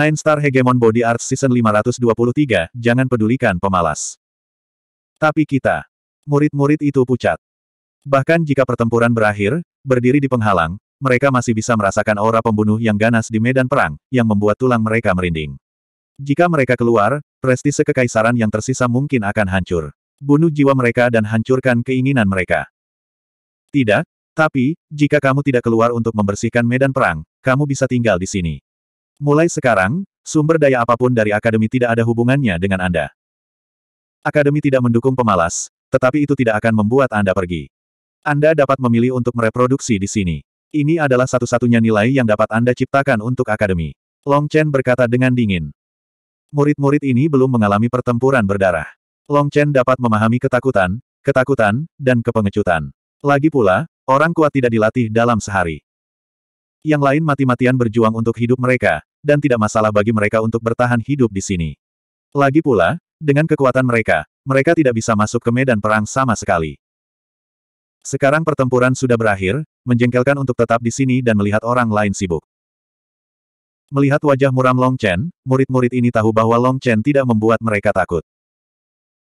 Nine Star Hegemon Body Art Season 523, jangan pedulikan pemalas. Tapi kita. Murid-murid itu pucat. Bahkan jika pertempuran berakhir, berdiri di penghalang, mereka masih bisa merasakan aura pembunuh yang ganas di medan perang, yang membuat tulang mereka merinding. Jika mereka keluar, prestise kekaisaran yang tersisa mungkin akan hancur. Bunuh jiwa mereka dan hancurkan keinginan mereka. Tidak, tapi, jika kamu tidak keluar untuk membersihkan medan perang, kamu bisa tinggal di sini. Mulai sekarang, sumber daya apapun dari akademi tidak ada hubungannya dengan Anda. Akademi tidak mendukung pemalas, tetapi itu tidak akan membuat Anda pergi. Anda dapat memilih untuk mereproduksi di sini. Ini adalah satu-satunya nilai yang dapat Anda ciptakan untuk akademi. Long Chen berkata dengan dingin. Murid-murid ini belum mengalami pertempuran berdarah. Long Chen dapat memahami ketakutan, ketakutan, dan kepengecutan. Lagi pula, orang kuat tidak dilatih dalam sehari. Yang lain mati-matian berjuang untuk hidup mereka, dan tidak masalah bagi mereka untuk bertahan hidup di sini. Lagi pula, dengan kekuatan mereka, mereka tidak bisa masuk ke medan perang sama sekali. Sekarang pertempuran sudah berakhir, menjengkelkan untuk tetap di sini dan melihat orang lain sibuk. Melihat wajah muram Long Chen, murid-murid ini tahu bahwa Long Chen tidak membuat mereka takut.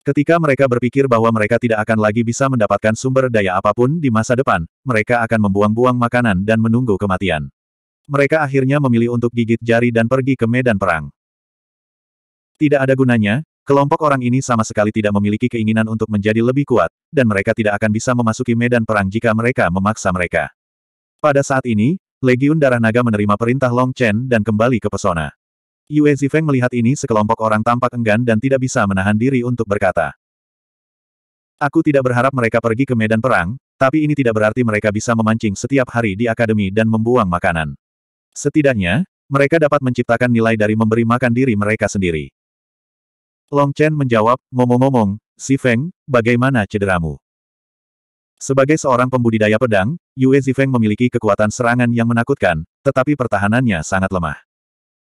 Ketika mereka berpikir bahwa mereka tidak akan lagi bisa mendapatkan sumber daya apapun di masa depan, mereka akan membuang-buang makanan dan menunggu kematian. Mereka akhirnya memilih untuk gigit jari dan pergi ke medan perang. Tidak ada gunanya, kelompok orang ini sama sekali tidak memiliki keinginan untuk menjadi lebih kuat, dan mereka tidak akan bisa memasuki medan perang jika mereka memaksa mereka. Pada saat ini, Legiun Darah Naga menerima perintah Long Chen dan kembali ke pesona. Yue Zifeng melihat ini sekelompok orang tampak enggan dan tidak bisa menahan diri untuk berkata. Aku tidak berharap mereka pergi ke medan perang, tapi ini tidak berarti mereka bisa memancing setiap hari di akademi dan membuang makanan. Setidaknya, mereka dapat menciptakan nilai dari memberi makan diri mereka sendiri. Long Chen menjawab, ngomong-ngomong, Si Feng, bagaimana cederamu? Sebagai seorang pembudidaya pedang, Yue Zifeng memiliki kekuatan serangan yang menakutkan, tetapi pertahanannya sangat lemah.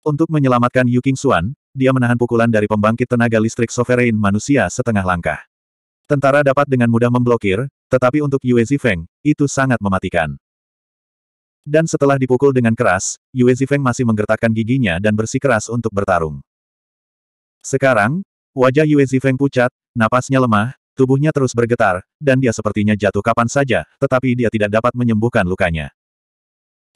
Untuk menyelamatkan Yu King Xuan, dia menahan pukulan dari pembangkit tenaga listrik sovereign manusia setengah langkah. Tentara dapat dengan mudah memblokir, tetapi untuk Yue Zifeng, itu sangat mematikan. Dan setelah dipukul dengan keras, Yue Zifeng masih menggertakkan giginya dan bersikeras untuk bertarung. Sekarang, wajah Yue Zifeng pucat, napasnya lemah, tubuhnya terus bergetar, dan dia sepertinya jatuh kapan saja, tetapi dia tidak dapat menyembuhkan lukanya.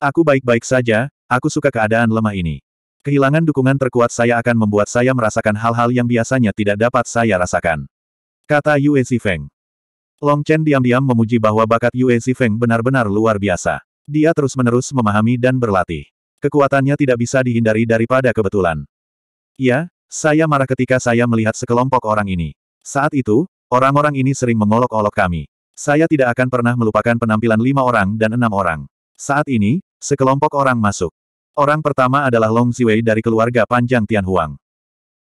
Aku baik-baik saja, aku suka keadaan lemah ini. Kehilangan dukungan terkuat saya akan membuat saya merasakan hal-hal yang biasanya tidak dapat saya rasakan. Kata Yue Zifeng. Long Chen diam-diam memuji bahwa bakat Yue Zifeng benar-benar luar biasa. Dia terus-menerus memahami dan berlatih. Kekuatannya tidak bisa dihindari daripada kebetulan. Ya, saya marah ketika saya melihat sekelompok orang ini. Saat itu, orang-orang ini sering mengolok-olok kami. Saya tidak akan pernah melupakan penampilan lima orang dan enam orang. Saat ini, sekelompok orang masuk. Orang pertama adalah Long Ziwei dari keluarga Panjang Tianhuang.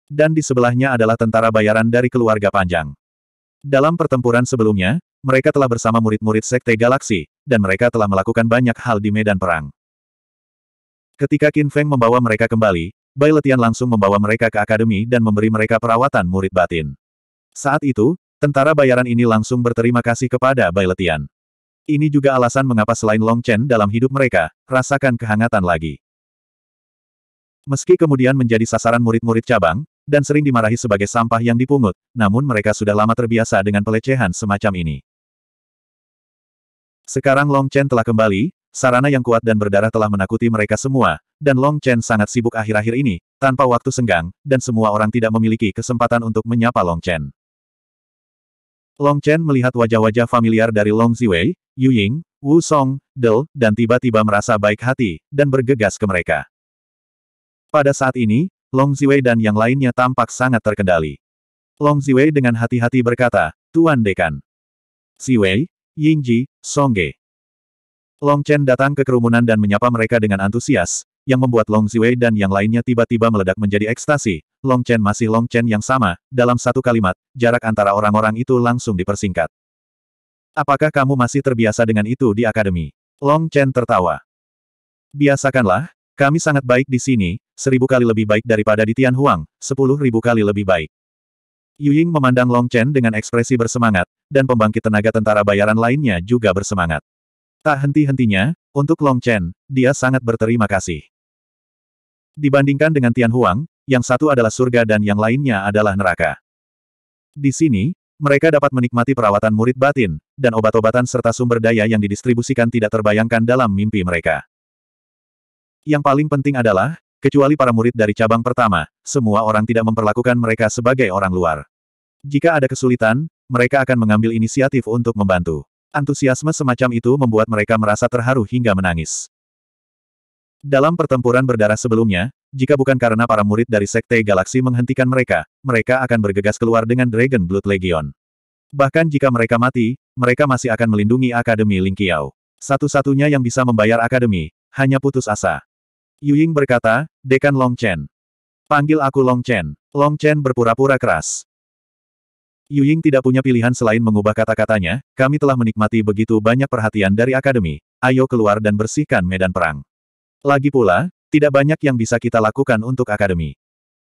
Dan di sebelahnya adalah tentara bayaran dari keluarga Panjang. Dalam pertempuran sebelumnya, mereka telah bersama murid-murid Sekte Galaksi, dan mereka telah melakukan banyak hal di medan perang. Ketika Qin Feng membawa mereka kembali, Bai Letian langsung membawa mereka ke akademi dan memberi mereka perawatan murid batin. Saat itu, tentara bayaran ini langsung berterima kasih kepada Bai Letian. Ini juga alasan mengapa selain Long Chen dalam hidup mereka, rasakan kehangatan lagi. Meski kemudian menjadi sasaran murid-murid cabang, dan sering dimarahi sebagai sampah yang dipungut, namun mereka sudah lama terbiasa dengan pelecehan semacam ini. Sekarang Long Chen telah kembali, sarana yang kuat dan berdarah telah menakuti mereka semua, dan Long Chen sangat sibuk akhir-akhir ini, tanpa waktu senggang, dan semua orang tidak memiliki kesempatan untuk menyapa Long Chen. Long Chen melihat wajah-wajah familiar dari Long Ziwei, Yu Ying, Wu Song, Del, dan tiba-tiba merasa baik hati, dan bergegas ke mereka. Pada saat ini, Long Ziwei dan yang lainnya tampak sangat terkendali. Long Ziwei dengan hati-hati berkata, Tuan Dekan. Ziwei, Yingji, Songge. Long Chen datang ke kerumunan dan menyapa mereka dengan antusias, yang membuat Long Ziwei dan yang lainnya tiba-tiba meledak menjadi ekstasi. Long Chen masih Long Chen yang sama, dalam satu kalimat, jarak antara orang-orang itu langsung dipersingkat. Apakah kamu masih terbiasa dengan itu di akademi? Long Chen tertawa. Biasakanlah, kami sangat baik di sini, seribu kali lebih baik daripada di Tianhuang, sepuluh ribu kali lebih baik. Yuying memandang Long Chen dengan ekspresi bersemangat, dan pembangkit tenaga tentara bayaran lainnya juga bersemangat. Tak henti-hentinya, untuk Long Chen, dia sangat berterima kasih. Dibandingkan dengan Tian Huang, yang satu adalah surga dan yang lainnya adalah neraka. Di sini, mereka dapat menikmati perawatan murid batin, dan obat-obatan serta sumber daya yang didistribusikan tidak terbayangkan dalam mimpi mereka. Yang paling penting adalah, Kecuali para murid dari cabang pertama, semua orang tidak memperlakukan mereka sebagai orang luar. Jika ada kesulitan, mereka akan mengambil inisiatif untuk membantu. Antusiasme semacam itu membuat mereka merasa terharu hingga menangis. Dalam pertempuran berdarah sebelumnya, jika bukan karena para murid dari Sekte Galaksi menghentikan mereka, mereka akan bergegas keluar dengan Dragon Blood Legion. Bahkan jika mereka mati, mereka masih akan melindungi Akademi Lingqiao. Satu-satunya yang bisa membayar Akademi, hanya putus asa. Yuying berkata, Dekan Long Chen. Panggil aku Long Chen. Long Chen berpura-pura keras. Yuying tidak punya pilihan selain mengubah kata-katanya, kami telah menikmati begitu banyak perhatian dari akademi, ayo keluar dan bersihkan medan perang. Lagi pula, tidak banyak yang bisa kita lakukan untuk akademi.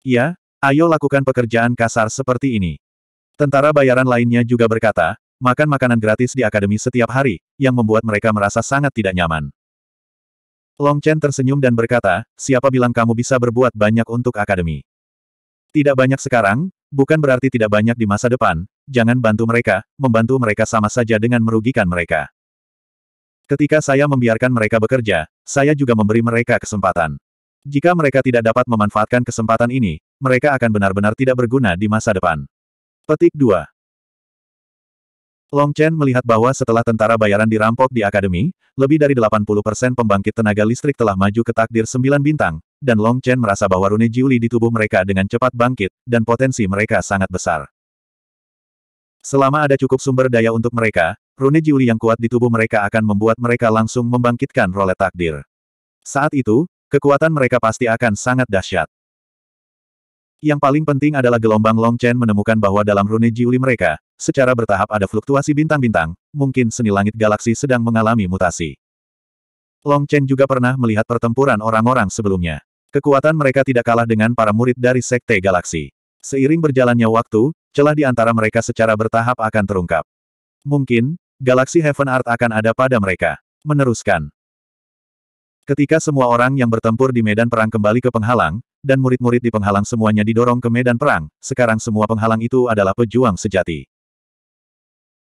Ya, ayo lakukan pekerjaan kasar seperti ini. Tentara bayaran lainnya juga berkata, makan makanan gratis di akademi setiap hari, yang membuat mereka merasa sangat tidak nyaman. Long Chen tersenyum dan berkata, siapa bilang kamu bisa berbuat banyak untuk akademi? Tidak banyak sekarang, bukan berarti tidak banyak di masa depan, jangan bantu mereka, membantu mereka sama saja dengan merugikan mereka. Ketika saya membiarkan mereka bekerja, saya juga memberi mereka kesempatan. Jika mereka tidak dapat memanfaatkan kesempatan ini, mereka akan benar-benar tidak berguna di masa depan. Petik 2. Long Chen melihat bahwa setelah tentara bayaran dirampok di akademi, lebih dari 80% pembangkit tenaga listrik telah maju ke takdir sembilan bintang, dan Long Chen merasa bahwa rune Jiuli di tubuh mereka dengan cepat bangkit, dan potensi mereka sangat besar. Selama ada cukup sumber daya untuk mereka, rune Jiuli yang kuat di tubuh mereka akan membuat mereka langsung membangkitkan rolet takdir. Saat itu, kekuatan mereka pasti akan sangat dahsyat. Yang paling penting adalah gelombang Long Chen menemukan bahwa dalam rune Jiuli mereka, Secara bertahap ada fluktuasi bintang-bintang, mungkin seni langit galaksi sedang mengalami mutasi. Long Chen juga pernah melihat pertempuran orang-orang sebelumnya. Kekuatan mereka tidak kalah dengan para murid dari Sekte Galaksi. Seiring berjalannya waktu, celah di antara mereka secara bertahap akan terungkap. Mungkin, Galaksi Heaven Art akan ada pada mereka. Meneruskan. Ketika semua orang yang bertempur di medan perang kembali ke penghalang, dan murid-murid di penghalang semuanya didorong ke medan perang, sekarang semua penghalang itu adalah pejuang sejati.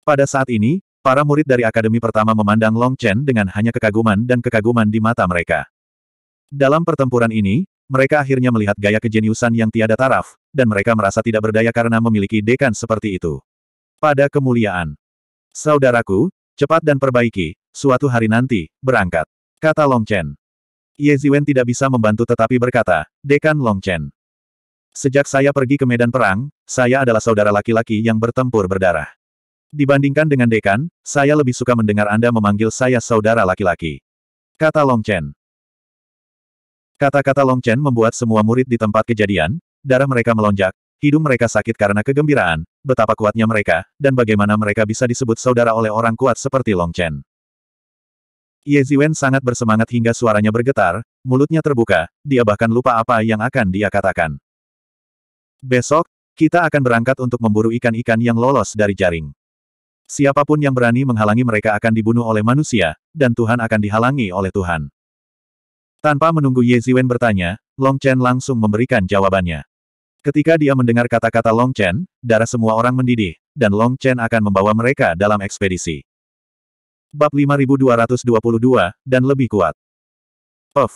Pada saat ini, para murid dari akademi pertama memandang Long Chen dengan hanya kekaguman dan kekaguman di mata mereka. Dalam pertempuran ini, mereka akhirnya melihat gaya kejeniusan yang tiada taraf, dan mereka merasa tidak berdaya karena memiliki dekan seperti itu. Pada kemuliaan. Saudaraku, cepat dan perbaiki, suatu hari nanti, berangkat. Kata Long Chen. Ye Ziwen tidak bisa membantu tetapi berkata, Dekan Long Chen. Sejak saya pergi ke medan perang, saya adalah saudara laki-laki yang bertempur berdarah. Dibandingkan dengan dekan, saya lebih suka mendengar Anda memanggil saya saudara laki-laki. Kata Long Chen. Kata-kata Long Chen membuat semua murid di tempat kejadian, darah mereka melonjak, hidung mereka sakit karena kegembiraan, betapa kuatnya mereka, dan bagaimana mereka bisa disebut saudara oleh orang kuat seperti Long Chen. Ye Ziwen sangat bersemangat hingga suaranya bergetar, mulutnya terbuka, dia bahkan lupa apa yang akan dia katakan. Besok, kita akan berangkat untuk memburu ikan-ikan yang lolos dari jaring. Siapapun yang berani menghalangi mereka akan dibunuh oleh manusia, dan Tuhan akan dihalangi oleh Tuhan. Tanpa menunggu Ye Ziwen bertanya, Long Chen langsung memberikan jawabannya. Ketika dia mendengar kata-kata Long Chen, darah semua orang mendidih, dan Long Chen akan membawa mereka dalam ekspedisi. Bab 5222, dan lebih kuat. Of.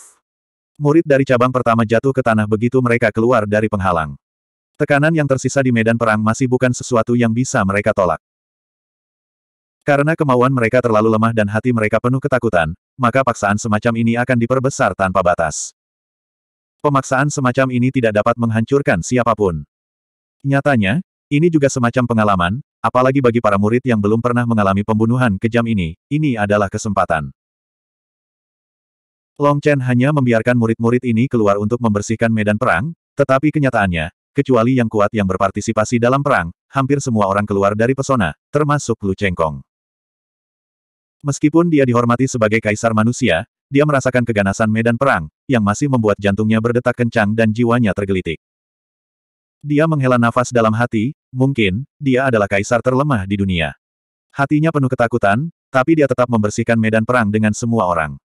Murid dari cabang pertama jatuh ke tanah begitu mereka keluar dari penghalang. Tekanan yang tersisa di medan perang masih bukan sesuatu yang bisa mereka tolak. Karena kemauan mereka terlalu lemah dan hati mereka penuh ketakutan, maka paksaan semacam ini akan diperbesar tanpa batas. Pemaksaan semacam ini tidak dapat menghancurkan siapapun. Nyatanya, ini juga semacam pengalaman, apalagi bagi para murid yang belum pernah mengalami pembunuhan kejam ini, ini adalah kesempatan. Long Chen hanya membiarkan murid-murid ini keluar untuk membersihkan medan perang, tetapi kenyataannya, kecuali yang kuat yang berpartisipasi dalam perang, hampir semua orang keluar dari pesona, termasuk Lu Chengkong. Meskipun dia dihormati sebagai kaisar manusia, dia merasakan keganasan medan perang, yang masih membuat jantungnya berdetak kencang dan jiwanya tergelitik. Dia menghela nafas dalam hati, mungkin, dia adalah kaisar terlemah di dunia. Hatinya penuh ketakutan, tapi dia tetap membersihkan medan perang dengan semua orang.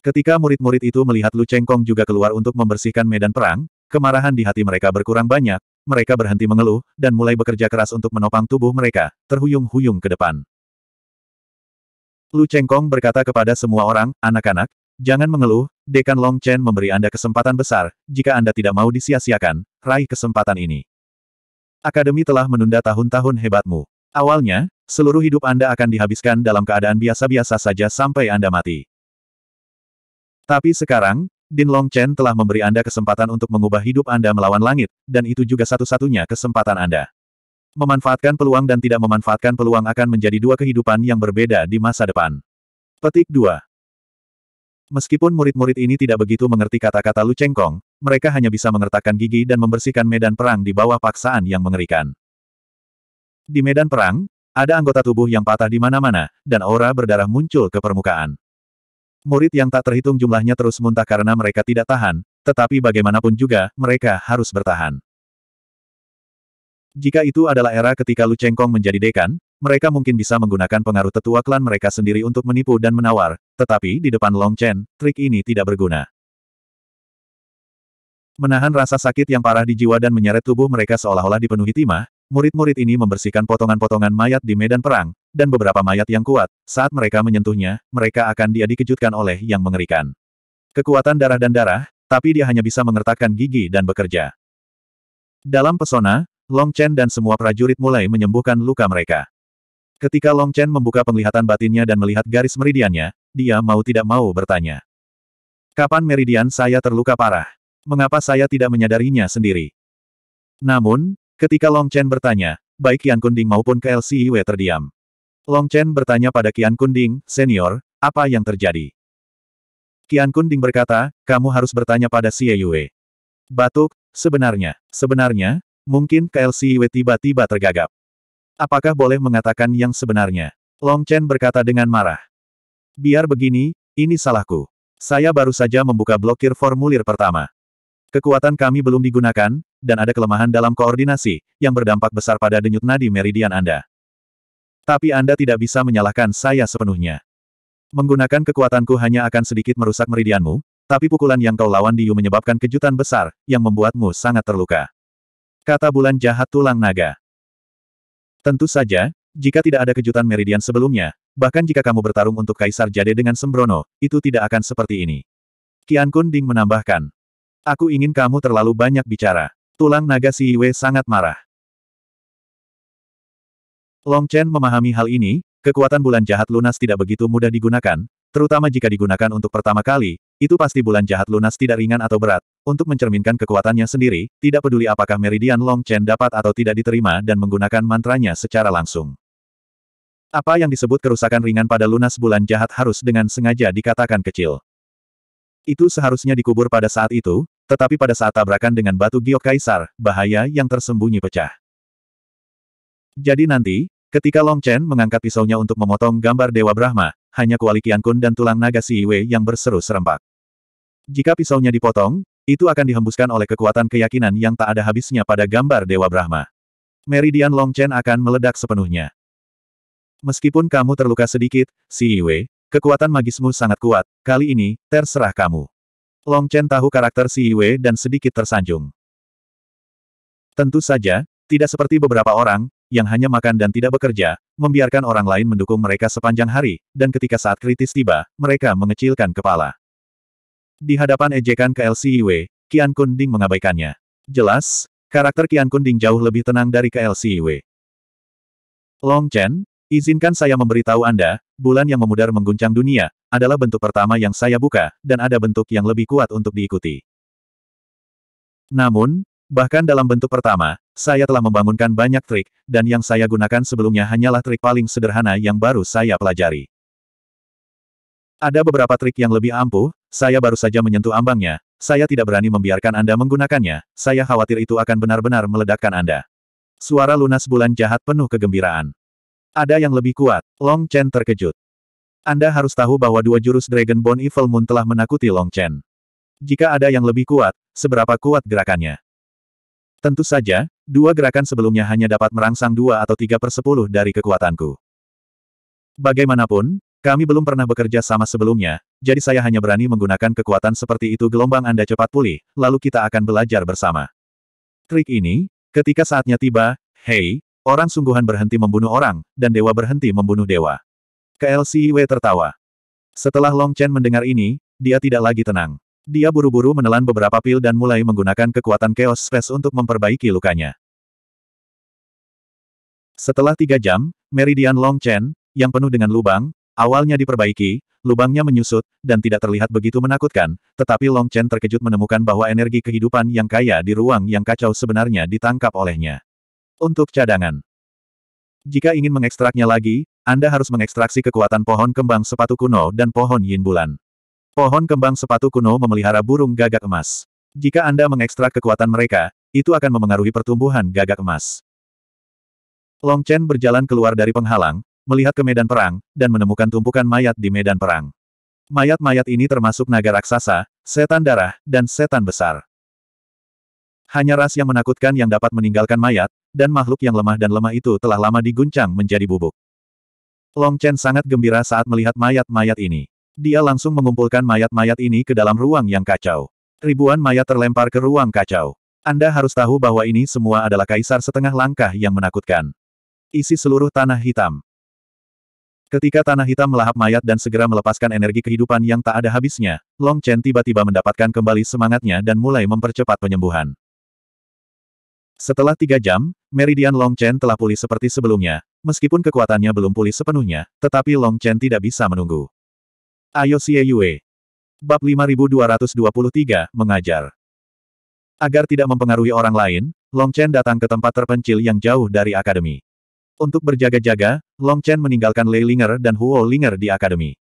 Ketika murid-murid itu melihat Lu Chengkong juga keluar untuk membersihkan medan perang, kemarahan di hati mereka berkurang banyak, mereka berhenti mengeluh, dan mulai bekerja keras untuk menopang tubuh mereka, terhuyung-huyung ke depan. Lu Chengkong berkata kepada semua orang, anak-anak, jangan mengeluh, Dekan Long Chen memberi Anda kesempatan besar, jika Anda tidak mau disia-siakan, raih kesempatan ini. Akademi telah menunda tahun-tahun hebatmu. Awalnya, seluruh hidup Anda akan dihabiskan dalam keadaan biasa-biasa saja sampai Anda mati. Tapi sekarang, Din Long Chen telah memberi Anda kesempatan untuk mengubah hidup Anda melawan langit, dan itu juga satu-satunya kesempatan Anda. Memanfaatkan peluang dan tidak memanfaatkan peluang akan menjadi dua kehidupan yang berbeda di masa depan. Petik 2. Meskipun murid-murid ini tidak begitu mengerti kata-kata Lu Chengkong, mereka hanya bisa mengertakkan gigi dan membersihkan medan perang di bawah paksaan yang mengerikan. Di medan perang, ada anggota tubuh yang patah di mana-mana, dan aura berdarah muncul ke permukaan. Murid yang tak terhitung jumlahnya terus muntah karena mereka tidak tahan, tetapi bagaimanapun juga, mereka harus bertahan. Jika itu adalah era ketika Lu Chengkong menjadi dekan, mereka mungkin bisa menggunakan pengaruh tetua klan mereka sendiri untuk menipu dan menawar, tetapi di depan Long Chen, trik ini tidak berguna. Menahan rasa sakit yang parah di jiwa dan menyeret tubuh mereka seolah-olah dipenuhi timah, murid-murid ini membersihkan potongan-potongan mayat di medan perang, dan beberapa mayat yang kuat, saat mereka menyentuhnya, mereka akan dia dikejutkan oleh yang mengerikan. Kekuatan darah dan darah, tapi dia hanya bisa mengertakkan gigi dan bekerja. Dalam pesona, Long Chen dan semua prajurit mulai menyembuhkan luka mereka. Ketika Long Chen membuka penglihatan batinnya dan melihat garis meridiannya, dia mau tidak mau bertanya. Kapan meridian saya terluka parah? Mengapa saya tidak menyadarinya sendiri? Namun, ketika Long Chen bertanya, baik Kian Kunding maupun KLCIW terdiam. Long Chen bertanya pada Kian Kunding, senior, apa yang terjadi? Kian Kunding berkata, kamu harus bertanya pada Xie Yue. Batuk, sebenarnya, sebenarnya, Mungkin KLCW tiba-tiba tergagap. Apakah boleh mengatakan yang sebenarnya? Long Chen berkata dengan marah. Biar begini, ini salahku. Saya baru saja membuka blokir formulir pertama. Kekuatan kami belum digunakan, dan ada kelemahan dalam koordinasi, yang berdampak besar pada denyut nadi meridian Anda. Tapi Anda tidak bisa menyalahkan saya sepenuhnya. Menggunakan kekuatanku hanya akan sedikit merusak meridianmu, tapi pukulan yang kau lawan Diu menyebabkan kejutan besar, yang membuatmu sangat terluka kata bulan jahat tulang naga. Tentu saja, jika tidak ada kejutan meridian sebelumnya, bahkan jika kamu bertarung untuk Kaisar Jade dengan sembrono, itu tidak akan seperti ini. Kian Kun Ding menambahkan. Aku ingin kamu terlalu banyak bicara. Tulang naga Si Yue sangat marah. Long Chen memahami hal ini, kekuatan bulan jahat lunas tidak begitu mudah digunakan, terutama jika digunakan untuk pertama kali, itu pasti bulan jahat lunas tidak ringan atau berat, untuk mencerminkan kekuatannya sendiri, tidak peduli apakah Meridian Long Chen dapat atau tidak diterima dan menggunakan mantranya secara langsung. Apa yang disebut kerusakan ringan pada lunas bulan jahat harus dengan sengaja dikatakan kecil. Itu seharusnya dikubur pada saat itu, tetapi pada saat tabrakan dengan batu giok kaisar, bahaya yang tersembunyi pecah. Jadi nanti, ketika Long Chen mengangkat pisaunya untuk memotong gambar Dewa Brahma, hanya kuali Qiankun dan tulang naga Siwe yang berseru serempak. Jika pisaunya dipotong, itu akan dihembuskan oleh kekuatan keyakinan yang tak ada habisnya pada gambar Dewa Brahma. Meridian Long Chen akan meledak sepenuhnya. Meskipun kamu terluka sedikit, Si Yue, kekuatan magismu sangat kuat, kali ini, terserah kamu. Long Chen tahu karakter Si Yue dan sedikit tersanjung. Tentu saja, tidak seperti beberapa orang, yang hanya makan dan tidak bekerja, membiarkan orang lain mendukung mereka sepanjang hari, dan ketika saat kritis tiba, mereka mengecilkan kepala. Di hadapan ejekan ke LCIW, Qian Kunding mengabaikannya. Jelas, karakter Qian Kunding jauh lebih tenang dari ke LCIW. Long Chen, izinkan saya memberitahu Anda, bulan yang memudar mengguncang dunia, adalah bentuk pertama yang saya buka, dan ada bentuk yang lebih kuat untuk diikuti. Namun, bahkan dalam bentuk pertama, saya telah membangunkan banyak trik, dan yang saya gunakan sebelumnya hanyalah trik paling sederhana yang baru saya pelajari. Ada beberapa trik yang lebih ampuh, saya baru saja menyentuh ambangnya, saya tidak berani membiarkan Anda menggunakannya, saya khawatir itu akan benar-benar meledakkan Anda. Suara lunas bulan jahat penuh kegembiraan. Ada yang lebih kuat, Long Chen terkejut. Anda harus tahu bahwa dua jurus Dragon Bone Evil Moon telah menakuti Long Chen. Jika ada yang lebih kuat, seberapa kuat gerakannya? Tentu saja, dua gerakan sebelumnya hanya dapat merangsang dua atau tiga persepuluh dari kekuatanku. Bagaimanapun, kami belum pernah bekerja sama sebelumnya, jadi saya hanya berani menggunakan kekuatan seperti itu gelombang Anda cepat pulih, lalu kita akan belajar bersama. Trik ini, ketika saatnya tiba, hei, orang sungguhan berhenti membunuh orang, dan dewa berhenti membunuh dewa. KLCIW tertawa. Setelah Long Chen mendengar ini, dia tidak lagi tenang. Dia buru-buru menelan beberapa pil dan mulai menggunakan kekuatan Chaos Space untuk memperbaiki lukanya. Setelah tiga jam, Meridian Long Chen, yang penuh dengan lubang, Awalnya diperbaiki, lubangnya menyusut, dan tidak terlihat begitu menakutkan, tetapi Long Chen terkejut menemukan bahwa energi kehidupan yang kaya di ruang yang kacau sebenarnya ditangkap olehnya. Untuk cadangan. Jika ingin mengekstraknya lagi, Anda harus mengekstraksi kekuatan pohon kembang sepatu kuno dan pohon yin bulan. Pohon kembang sepatu kuno memelihara burung gagak emas. Jika Anda mengekstrak kekuatan mereka, itu akan memengaruhi pertumbuhan gagak emas. Long Chen berjalan keluar dari penghalang, melihat ke medan perang, dan menemukan tumpukan mayat di medan perang. Mayat-mayat ini termasuk naga raksasa, setan darah, dan setan besar. Hanya ras yang menakutkan yang dapat meninggalkan mayat, dan makhluk yang lemah dan lemah itu telah lama diguncang menjadi bubuk. Long Chen sangat gembira saat melihat mayat-mayat ini. Dia langsung mengumpulkan mayat-mayat ini ke dalam ruang yang kacau. Ribuan mayat terlempar ke ruang kacau. Anda harus tahu bahwa ini semua adalah kaisar setengah langkah yang menakutkan. Isi seluruh tanah hitam. Ketika tanah hitam melahap mayat dan segera melepaskan energi kehidupan yang tak ada habisnya, Long Chen tiba-tiba mendapatkan kembali semangatnya dan mulai mempercepat penyembuhan. Setelah tiga jam, Meridian Long Chen telah pulih seperti sebelumnya, meskipun kekuatannya belum pulih sepenuhnya, tetapi Long Chen tidak bisa menunggu. Ayo Xie Yue. Bab 5223, Mengajar. Agar tidak mempengaruhi orang lain, Long Chen datang ke tempat terpencil yang jauh dari akademi. Untuk berjaga-jaga, Long Chen meninggalkan Lei Linger dan Huo Linger di akademi.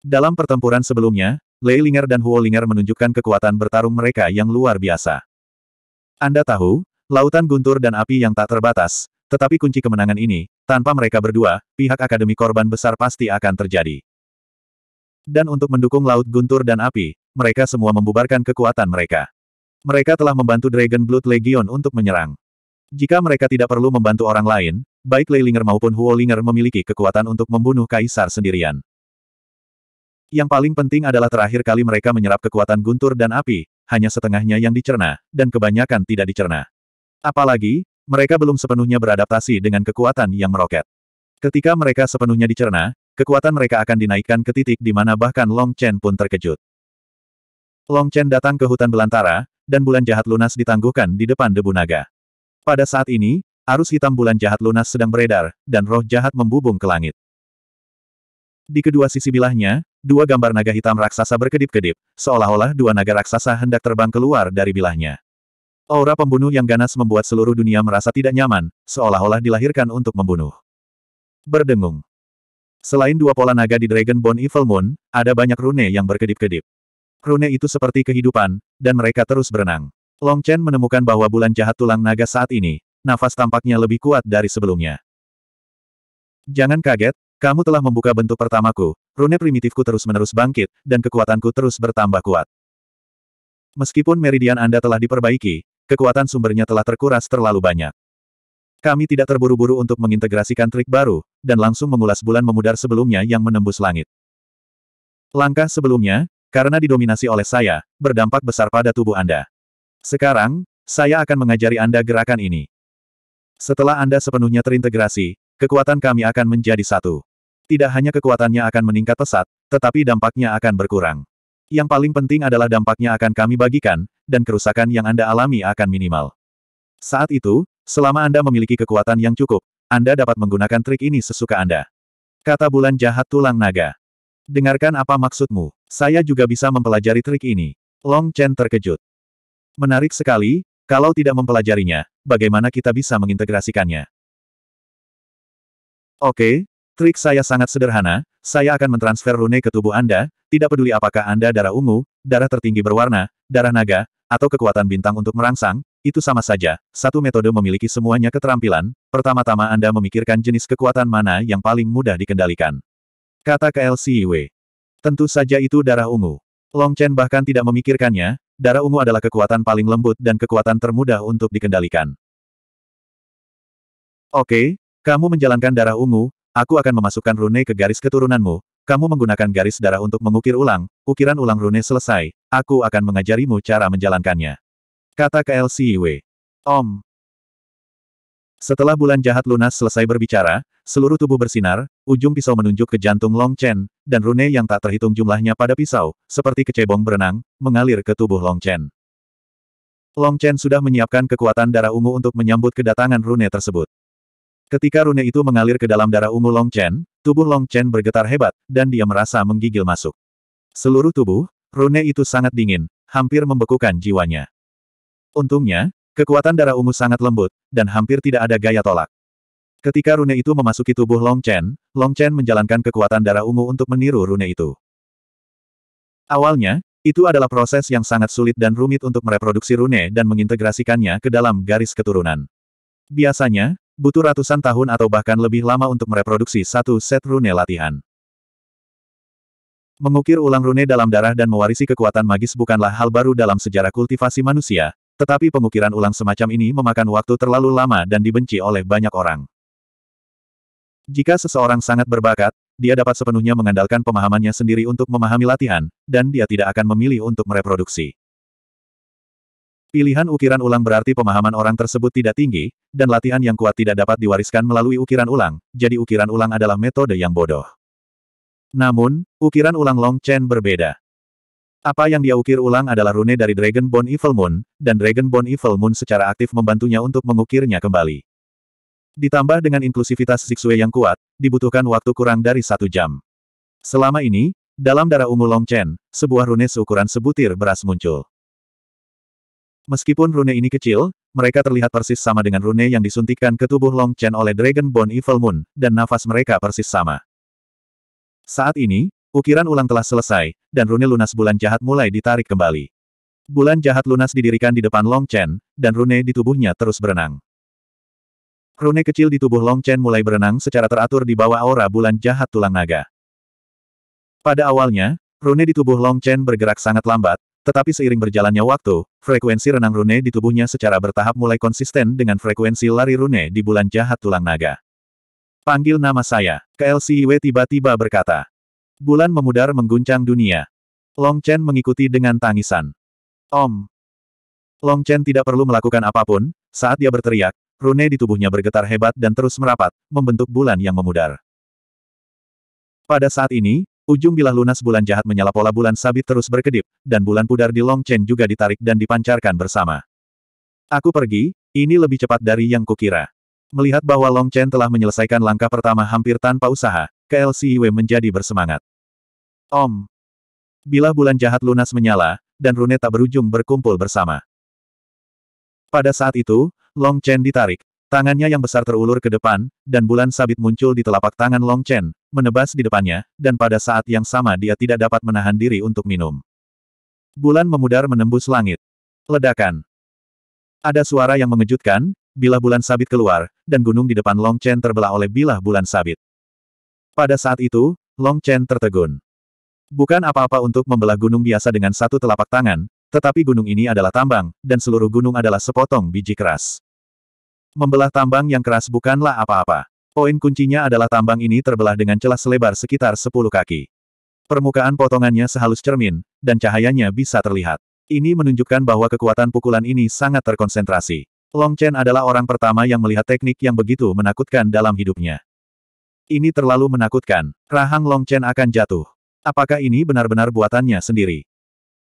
Dalam pertempuran sebelumnya, Lei Linger dan Huo Linger menunjukkan kekuatan bertarung mereka yang luar biasa. Anda tahu, lautan guntur dan api yang tak terbatas, tetapi kunci kemenangan ini, tanpa mereka berdua, pihak akademi korban besar pasti akan terjadi. Dan untuk mendukung laut guntur dan api, mereka semua membubarkan kekuatan mereka. Mereka telah membantu Dragon Blood Legion untuk menyerang. Jika mereka tidak perlu membantu orang lain, baik Leilinger maupun Huolinger memiliki kekuatan untuk membunuh kaisar sendirian. Yang paling penting adalah terakhir kali mereka menyerap kekuatan guntur dan api, hanya setengahnya yang dicerna, dan kebanyakan tidak dicerna. Apalagi, mereka belum sepenuhnya beradaptasi dengan kekuatan yang meroket. Ketika mereka sepenuhnya dicerna, kekuatan mereka akan dinaikkan ke titik di mana bahkan Long Chen pun terkejut. Long Chen datang ke hutan belantara, dan bulan jahat lunas ditangguhkan di depan debu naga. Pada saat ini, arus hitam bulan jahat lunas sedang beredar, dan roh jahat membubung ke langit. Di kedua sisi bilahnya, dua gambar naga hitam raksasa berkedip-kedip, seolah-olah dua naga raksasa hendak terbang keluar dari bilahnya. Aura pembunuh yang ganas membuat seluruh dunia merasa tidak nyaman, seolah-olah dilahirkan untuk membunuh. Berdengung. Selain dua pola naga di Dragon Bone Evil Moon, ada banyak rune yang berkedip-kedip. Rune itu seperti kehidupan, dan mereka terus berenang. Long Chen menemukan bahwa bulan jahat tulang naga saat ini, nafas tampaknya lebih kuat dari sebelumnya. Jangan kaget, kamu telah membuka bentuk pertamaku, rune primitifku terus-menerus bangkit, dan kekuatanku terus bertambah kuat. Meskipun meridian Anda telah diperbaiki, kekuatan sumbernya telah terkuras terlalu banyak. Kami tidak terburu-buru untuk mengintegrasikan trik baru, dan langsung mengulas bulan memudar sebelumnya yang menembus langit. Langkah sebelumnya, karena didominasi oleh saya, berdampak besar pada tubuh Anda. Sekarang, saya akan mengajari Anda gerakan ini. Setelah Anda sepenuhnya terintegrasi, kekuatan kami akan menjadi satu. Tidak hanya kekuatannya akan meningkat pesat, tetapi dampaknya akan berkurang. Yang paling penting adalah dampaknya akan kami bagikan, dan kerusakan yang Anda alami akan minimal. Saat itu, selama Anda memiliki kekuatan yang cukup, Anda dapat menggunakan trik ini sesuka Anda. Kata bulan jahat tulang naga. Dengarkan apa maksudmu. Saya juga bisa mempelajari trik ini. Long Chen terkejut. Menarik sekali, kalau tidak mempelajarinya, bagaimana kita bisa mengintegrasikannya? Oke, trik saya sangat sederhana, saya akan mentransfer rune ke tubuh Anda, tidak peduli apakah Anda darah ungu, darah tertinggi berwarna, darah naga, atau kekuatan bintang untuk merangsang, itu sama saja, satu metode memiliki semuanya keterampilan, pertama-tama Anda memikirkan jenis kekuatan mana yang paling mudah dikendalikan. Kata KLCW. Tentu saja itu darah ungu. Long Chen bahkan tidak memikirkannya, Darah ungu adalah kekuatan paling lembut dan kekuatan termudah untuk dikendalikan. Oke, kamu menjalankan darah ungu, aku akan memasukkan rune ke garis keturunanmu. Kamu menggunakan garis darah untuk mengukir ulang, ukiran ulang rune selesai, aku akan mengajarimu cara menjalankannya. Kata KLCW, Om. Setelah bulan jahat lunas selesai berbicara, Seluruh tubuh bersinar, ujung pisau menunjuk ke jantung Long Chen, dan rune yang tak terhitung jumlahnya pada pisau, seperti kecebong berenang, mengalir ke tubuh Long Chen. Long Chen sudah menyiapkan kekuatan darah ungu untuk menyambut kedatangan rune tersebut. Ketika rune itu mengalir ke dalam darah ungu Long Chen, tubuh Long Chen bergetar hebat, dan dia merasa menggigil masuk. Seluruh tubuh, rune itu sangat dingin, hampir membekukan jiwanya. Untungnya, kekuatan darah ungu sangat lembut, dan hampir tidak ada gaya tolak. Ketika rune itu memasuki tubuh Long Chen, Long Chen menjalankan kekuatan darah ungu untuk meniru rune itu. Awalnya, itu adalah proses yang sangat sulit dan rumit untuk mereproduksi rune dan mengintegrasikannya ke dalam garis keturunan. Biasanya, butuh ratusan tahun atau bahkan lebih lama untuk mereproduksi satu set rune latihan. Mengukir ulang rune dalam darah dan mewarisi kekuatan magis bukanlah hal baru dalam sejarah kultivasi manusia, tetapi pengukiran ulang semacam ini memakan waktu terlalu lama dan dibenci oleh banyak orang. Jika seseorang sangat berbakat, dia dapat sepenuhnya mengandalkan pemahamannya sendiri untuk memahami latihan, dan dia tidak akan memilih untuk mereproduksi. Pilihan ukiran ulang berarti pemahaman orang tersebut tidak tinggi, dan latihan yang kuat tidak dapat diwariskan melalui ukiran ulang, jadi ukiran ulang adalah metode yang bodoh. Namun, ukiran ulang Long Chen berbeda. Apa yang dia ukir ulang adalah rune dari Dragon Bone Evil Moon, dan Dragon Bone Evil Moon secara aktif membantunya untuk mengukirnya kembali. Ditambah dengan inklusivitas Zixue yang kuat, dibutuhkan waktu kurang dari satu jam. Selama ini, dalam darah ungu Long Chen, sebuah rune seukuran sebutir beras muncul. Meskipun rune ini kecil, mereka terlihat persis sama dengan rune yang disuntikkan ke tubuh Long Chen oleh Dragon Dragonborn Evil Moon, dan nafas mereka persis sama. Saat ini, ukiran ulang telah selesai, dan rune lunas bulan jahat mulai ditarik kembali. Bulan jahat lunas didirikan di depan Long Chen, dan rune di tubuhnya terus berenang. Rune kecil di tubuh Long Chen mulai berenang secara teratur di bawah aura bulan jahat tulang naga. Pada awalnya, rune di tubuh Long Chen bergerak sangat lambat, tetapi seiring berjalannya waktu, frekuensi renang rune di tubuhnya secara bertahap mulai konsisten dengan frekuensi lari rune di bulan jahat tulang naga. Panggil nama saya, KLCIW tiba-tiba berkata. Bulan memudar mengguncang dunia. Long Chen mengikuti dengan tangisan. Om. Long Chen tidak perlu melakukan apapun, saat dia berteriak, Rune di tubuhnya bergetar hebat dan terus merapat, membentuk bulan yang memudar. Pada saat ini, ujung bilah lunas bulan jahat menyala pola bulan sabit terus berkedip, dan bulan pudar di Long Chen juga ditarik dan dipancarkan bersama. Aku pergi, ini lebih cepat dari yang kukira. Melihat bahwa Long Chen telah menyelesaikan langkah pertama hampir tanpa usaha, KLCIW menjadi bersemangat. Om. bilah bulan jahat lunas menyala, dan rune tak berujung berkumpul bersama. Pada saat itu, Long Chen ditarik. Tangannya yang besar terulur ke depan, dan bulan sabit muncul di telapak tangan Long Chen, menebas di depannya, dan pada saat yang sama dia tidak dapat menahan diri untuk minum. Bulan memudar menembus langit. Ledakan. Ada suara yang mengejutkan, bila bulan sabit keluar, dan gunung di depan Long Chen terbelah oleh bilah bulan sabit. Pada saat itu, Long Chen tertegun. Bukan apa-apa untuk membelah gunung biasa dengan satu telapak tangan, tetapi gunung ini adalah tambang, dan seluruh gunung adalah sepotong biji keras. Membelah tambang yang keras bukanlah apa-apa. Poin kuncinya adalah tambang ini terbelah dengan celah selebar sekitar 10 kaki. Permukaan potongannya sehalus cermin, dan cahayanya bisa terlihat. Ini menunjukkan bahwa kekuatan pukulan ini sangat terkonsentrasi. Long Chen adalah orang pertama yang melihat teknik yang begitu menakutkan dalam hidupnya. Ini terlalu menakutkan. Rahang Long Chen akan jatuh. Apakah ini benar-benar buatannya sendiri?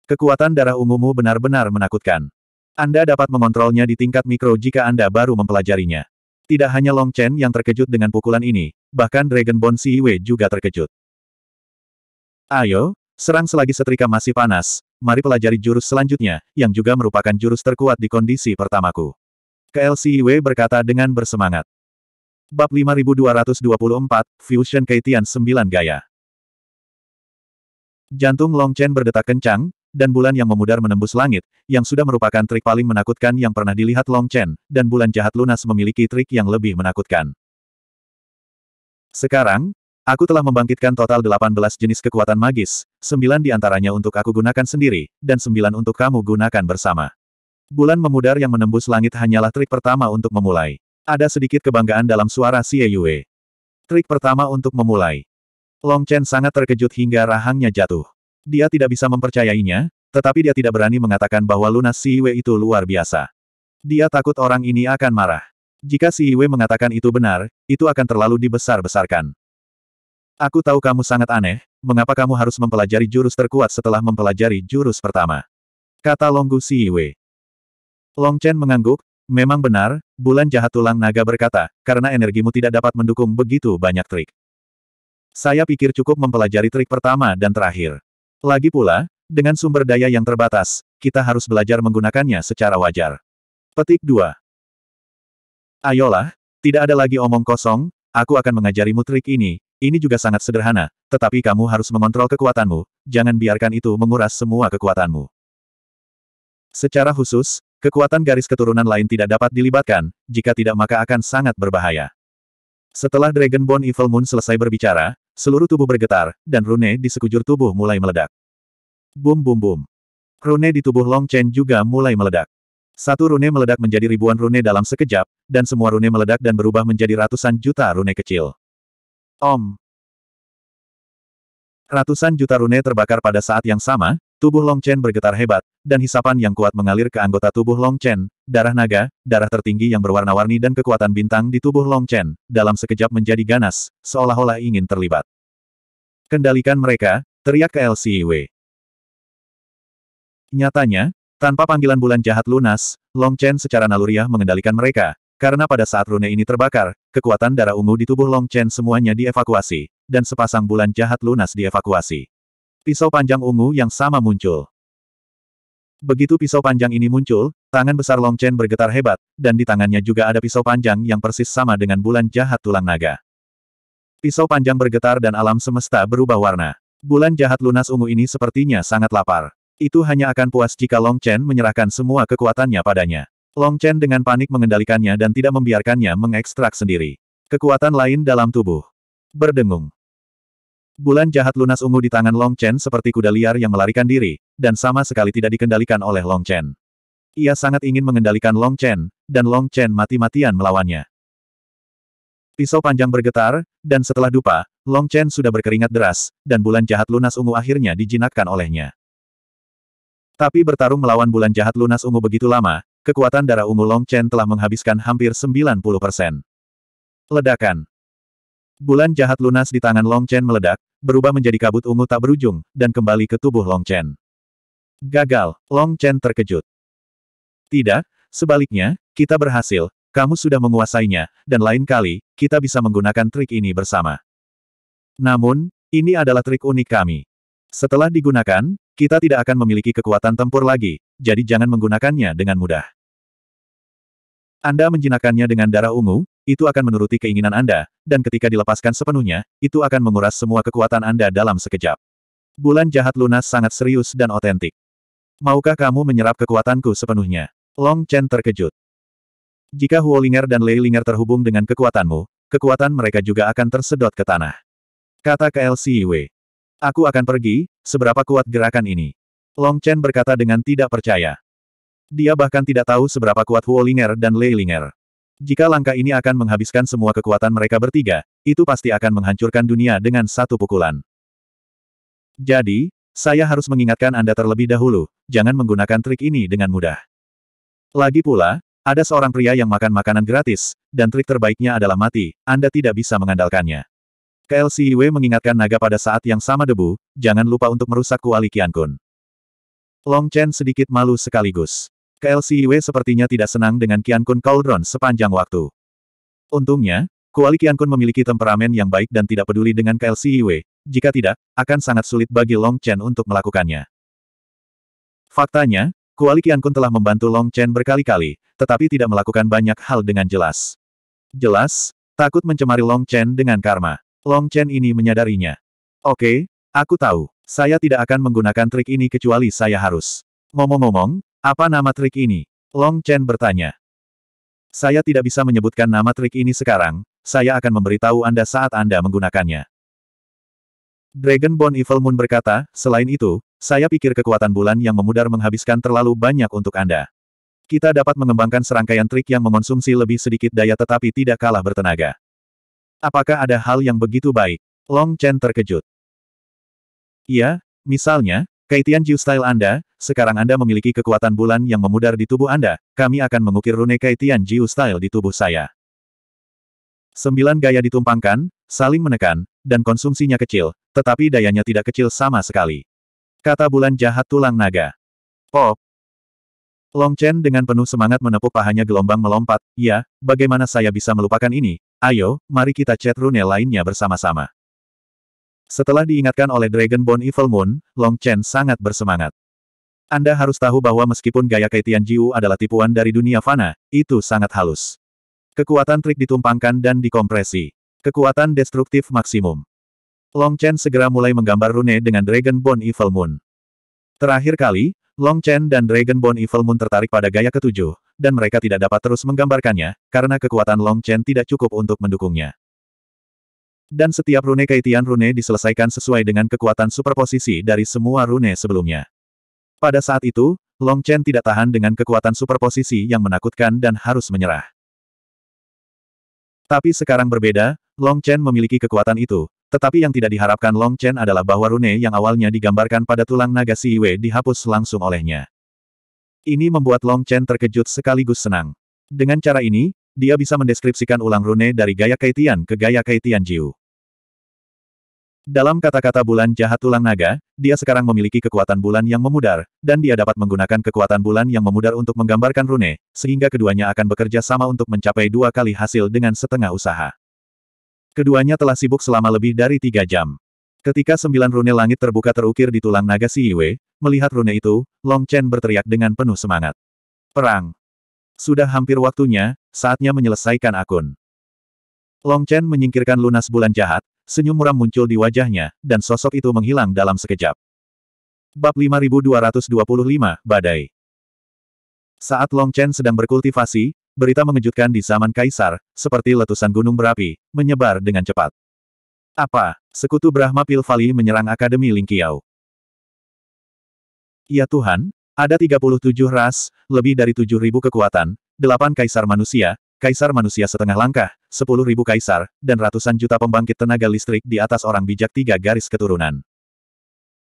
Kekuatan darah ungumu benar-benar menakutkan. Anda dapat mengontrolnya di tingkat mikro jika Anda baru mempelajarinya. Tidak hanya Long Chen yang terkejut dengan pukulan ini, bahkan Si Wei juga terkejut. Ayo, serang selagi setrika masih panas, mari pelajari jurus selanjutnya, yang juga merupakan jurus terkuat di kondisi pertamaku. KLCIW berkata dengan bersemangat. Bab 5224, Fusion Keitian 9 Gaya Jantung Long Chen berdetak kencang, dan bulan yang memudar menembus langit, yang sudah merupakan trik paling menakutkan yang pernah dilihat Long Chen, dan bulan jahat lunas memiliki trik yang lebih menakutkan. Sekarang, aku telah membangkitkan total 18 jenis kekuatan magis, 9 antaranya untuk aku gunakan sendiri, dan 9 untuk kamu gunakan bersama. Bulan memudar yang menembus langit hanyalah trik pertama untuk memulai. Ada sedikit kebanggaan dalam suara Xie Yue. Trik pertama untuk memulai. Long Chen sangat terkejut hingga rahangnya jatuh. Dia tidak bisa mempercayainya, tetapi dia tidak berani mengatakan bahwa lunas Si Yue itu luar biasa. Dia takut orang ini akan marah. Jika Si Yue mengatakan itu benar, itu akan terlalu dibesar-besarkan. Aku tahu kamu sangat aneh, mengapa kamu harus mempelajari jurus terkuat setelah mempelajari jurus pertama? Kata Longgu Si Yue. Long Chen mengangguk, memang benar, bulan jahat tulang naga berkata, karena energimu tidak dapat mendukung begitu banyak trik. Saya pikir cukup mempelajari trik pertama dan terakhir. Lagi pula, dengan sumber daya yang terbatas, kita harus belajar menggunakannya secara wajar. Petik 2. Ayolah, tidak ada lagi omong kosong, aku akan mengajarimu trik ini, ini juga sangat sederhana, tetapi kamu harus mengontrol kekuatanmu, jangan biarkan itu menguras semua kekuatanmu. Secara khusus, kekuatan garis keturunan lain tidak dapat dilibatkan, jika tidak maka akan sangat berbahaya. Setelah Dragonborn Evil Moon selesai berbicara, Seluruh tubuh bergetar, dan rune di sekujur tubuh mulai meledak. Bum bum bum. Rune di tubuh Long Chen juga mulai meledak. Satu rune meledak menjadi ribuan rune dalam sekejap, dan semua rune meledak dan berubah menjadi ratusan juta rune kecil. Om. Ratusan juta rune terbakar pada saat yang sama, tubuh Long Chen bergetar hebat, dan hisapan yang kuat mengalir ke anggota tubuh Long Chen, darah naga, darah tertinggi yang berwarna-warni dan kekuatan bintang di tubuh Long Chen, dalam sekejap menjadi ganas, seolah-olah ingin terlibat. Kendalikan mereka, teriak ke LCW. Nyatanya, tanpa panggilan bulan jahat lunas, Long Chen secara naluriah mengendalikan mereka, karena pada saat rune ini terbakar, kekuatan darah ungu di tubuh Long Chen semuanya dievakuasi, dan sepasang bulan jahat lunas dievakuasi. Pisau panjang ungu yang sama muncul. Begitu pisau panjang ini muncul, Tangan besar Long Chen bergetar hebat, dan di tangannya juga ada pisau panjang yang persis sama dengan bulan jahat tulang naga. Pisau panjang bergetar dan alam semesta berubah warna. Bulan jahat lunas ungu ini sepertinya sangat lapar. Itu hanya akan puas jika Long Chen menyerahkan semua kekuatannya padanya. Long Chen dengan panik mengendalikannya dan tidak membiarkannya mengekstrak sendiri. Kekuatan lain dalam tubuh. Berdengung. Bulan jahat lunas ungu di tangan Long Chen seperti kuda liar yang melarikan diri, dan sama sekali tidak dikendalikan oleh Long Chen. Ia sangat ingin mengendalikan Long Chen, dan Long Chen mati-matian melawannya. Pisau panjang bergetar, dan setelah dupa, Long Chen sudah berkeringat deras, dan bulan jahat lunas ungu akhirnya dijinakkan olehnya. Tapi bertarung melawan bulan jahat lunas ungu begitu lama, kekuatan darah ungu Long Chen telah menghabiskan hampir 90 persen. Ledakan. Bulan jahat lunas di tangan Long Chen meledak, berubah menjadi kabut ungu tak berujung, dan kembali ke tubuh Long Chen. Gagal, Long Chen terkejut. Tidak, sebaliknya, kita berhasil, kamu sudah menguasainya, dan lain kali, kita bisa menggunakan trik ini bersama. Namun, ini adalah trik unik kami. Setelah digunakan, kita tidak akan memiliki kekuatan tempur lagi, jadi jangan menggunakannya dengan mudah. Anda menjinakannya dengan darah ungu, itu akan menuruti keinginan Anda, dan ketika dilepaskan sepenuhnya, itu akan menguras semua kekuatan Anda dalam sekejap. Bulan jahat lunas sangat serius dan otentik. Maukah kamu menyerap kekuatanku sepenuhnya? Long Chen terkejut. Jika Huolinger dan Lei Ling'er terhubung dengan kekuatanmu, kekuatan mereka juga akan tersedot ke tanah. Kata KLCW. Aku akan pergi, seberapa kuat gerakan ini? Long Chen berkata dengan tidak percaya. Dia bahkan tidak tahu seberapa kuat Huolinger dan Lei Ling'er. Jika langkah ini akan menghabiskan semua kekuatan mereka bertiga, itu pasti akan menghancurkan dunia dengan satu pukulan. Jadi, saya harus mengingatkan Anda terlebih dahulu, jangan menggunakan trik ini dengan mudah. Lagi pula, ada seorang pria yang makan makanan gratis, dan trik terbaiknya adalah mati, Anda tidak bisa mengandalkannya. KLCIW mengingatkan naga pada saat yang sama debu, jangan lupa untuk merusak kuali Kun. Long Chen sedikit malu sekaligus. KLCIW sepertinya tidak senang dengan Kun Cauldron sepanjang waktu. Untungnya, kuali Kun memiliki temperamen yang baik dan tidak peduli dengan KLCIW, jika tidak, akan sangat sulit bagi Long Chen untuk melakukannya. Faktanya, Kuali kun telah membantu Long Chen berkali-kali, tetapi tidak melakukan banyak hal dengan jelas. Jelas, takut mencemari Long Chen dengan karma. Long Chen ini menyadarinya. Oke, aku tahu. Saya tidak akan menggunakan trik ini kecuali saya harus. Ngomong-ngomong, apa nama trik ini? Long Chen bertanya. Saya tidak bisa menyebutkan nama trik ini sekarang, saya akan memberitahu Anda saat Anda menggunakannya. Dragonborn Evil Moon berkata, selain itu, saya pikir kekuatan bulan yang memudar menghabiskan terlalu banyak untuk Anda. Kita dapat mengembangkan serangkaian trik yang mengonsumsi lebih sedikit daya tetapi tidak kalah bertenaga. Apakah ada hal yang begitu baik? Long Chen terkejut. Iya, misalnya, Kaitian Jiu style Anda, sekarang Anda memiliki kekuatan bulan yang memudar di tubuh Anda, kami akan mengukir rune Kaitian Jiu style di tubuh saya. Sembilan gaya ditumpangkan, saling menekan, dan konsumsinya kecil, tetapi dayanya tidak kecil sama sekali. Kata bulan jahat tulang naga. Pop. Long Chen dengan penuh semangat menepuk pahanya gelombang melompat, ya, bagaimana saya bisa melupakan ini, ayo, mari kita chat rune lainnya bersama-sama. Setelah diingatkan oleh Dragonborn Evil Moon, Long Chen sangat bersemangat. Anda harus tahu bahwa meskipun gaya Kaitian Jiu adalah tipuan dari dunia fana, itu sangat halus. Kekuatan trik ditumpangkan dan dikompresi. Kekuatan destruktif maksimum. Long Chen segera mulai menggambar rune dengan Dragon Bone Evil Moon. Terakhir kali, Long Chen dan Dragon Bone Evil Moon tertarik pada gaya ketujuh, dan mereka tidak dapat terus menggambarkannya, karena kekuatan Long Chen tidak cukup untuk mendukungnya. Dan setiap rune kaitian rune diselesaikan sesuai dengan kekuatan superposisi dari semua rune sebelumnya. Pada saat itu, Long Chen tidak tahan dengan kekuatan superposisi yang menakutkan dan harus menyerah. Tapi sekarang berbeda, Long Chen memiliki kekuatan itu, tetapi yang tidak diharapkan Long Chen adalah bahwa rune yang awalnya digambarkan pada tulang naga Si Yue dihapus langsung olehnya. Ini membuat Long Chen terkejut sekaligus senang. Dengan cara ini, dia bisa mendeskripsikan ulang rune dari gaya Kaitian ke gaya Kaitian Jiu. Dalam kata-kata bulan jahat tulang naga, dia sekarang memiliki kekuatan bulan yang memudar, dan dia dapat menggunakan kekuatan bulan yang memudar untuk menggambarkan rune, sehingga keduanya akan bekerja sama untuk mencapai dua kali hasil dengan setengah usaha. Keduanya telah sibuk selama lebih dari tiga jam. Ketika sembilan rune langit terbuka terukir di tulang naga si Yue, melihat rune itu, Long Chen berteriak dengan penuh semangat. Perang! Sudah hampir waktunya, saatnya menyelesaikan akun. Long Chen menyingkirkan lunas bulan jahat, senyum muram muncul di wajahnya, dan sosok itu menghilang dalam sekejap. Bab 5225, Badai saat Long Chen sedang berkultivasi, berita mengejutkan di zaman kaisar, seperti letusan gunung berapi, menyebar dengan cepat. Apa, sekutu Brahma Pilvali menyerang Akademi Lingqiao? Ya Tuhan, ada 37 ras, lebih dari 7.000 kekuatan, 8 kaisar manusia, kaisar manusia setengah langkah, 10.000 kaisar, dan ratusan juta pembangkit tenaga listrik di atas orang bijak tiga garis keturunan.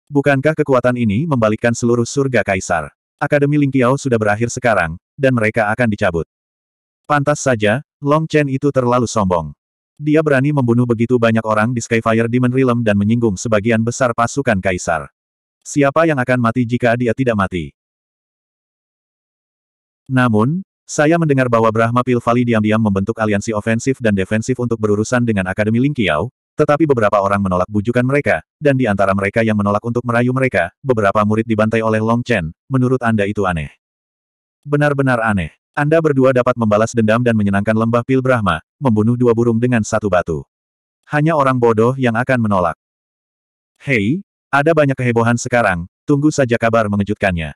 Bukankah kekuatan ini membalikkan seluruh surga kaisar? Akademi Ling Lingqiao sudah berakhir sekarang, dan mereka akan dicabut. Pantas saja, Long Chen itu terlalu sombong. Dia berani membunuh begitu banyak orang di Skyfire Demon Realm dan menyinggung sebagian besar pasukan Kaisar. Siapa yang akan mati jika dia tidak mati? Namun, saya mendengar bahwa Brahma Pil diam-diam membentuk aliansi ofensif dan defensif untuk berurusan dengan Akademi Ling Lingqiao, tetapi beberapa orang menolak bujukan mereka, dan di antara mereka yang menolak untuk merayu mereka, beberapa murid dibantai oleh Long Chen, menurut Anda itu aneh. Benar-benar aneh. Anda berdua dapat membalas dendam dan menyenangkan lembah pil Brahma, membunuh dua burung dengan satu batu. Hanya orang bodoh yang akan menolak. Hei, ada banyak kehebohan sekarang, tunggu saja kabar mengejutkannya.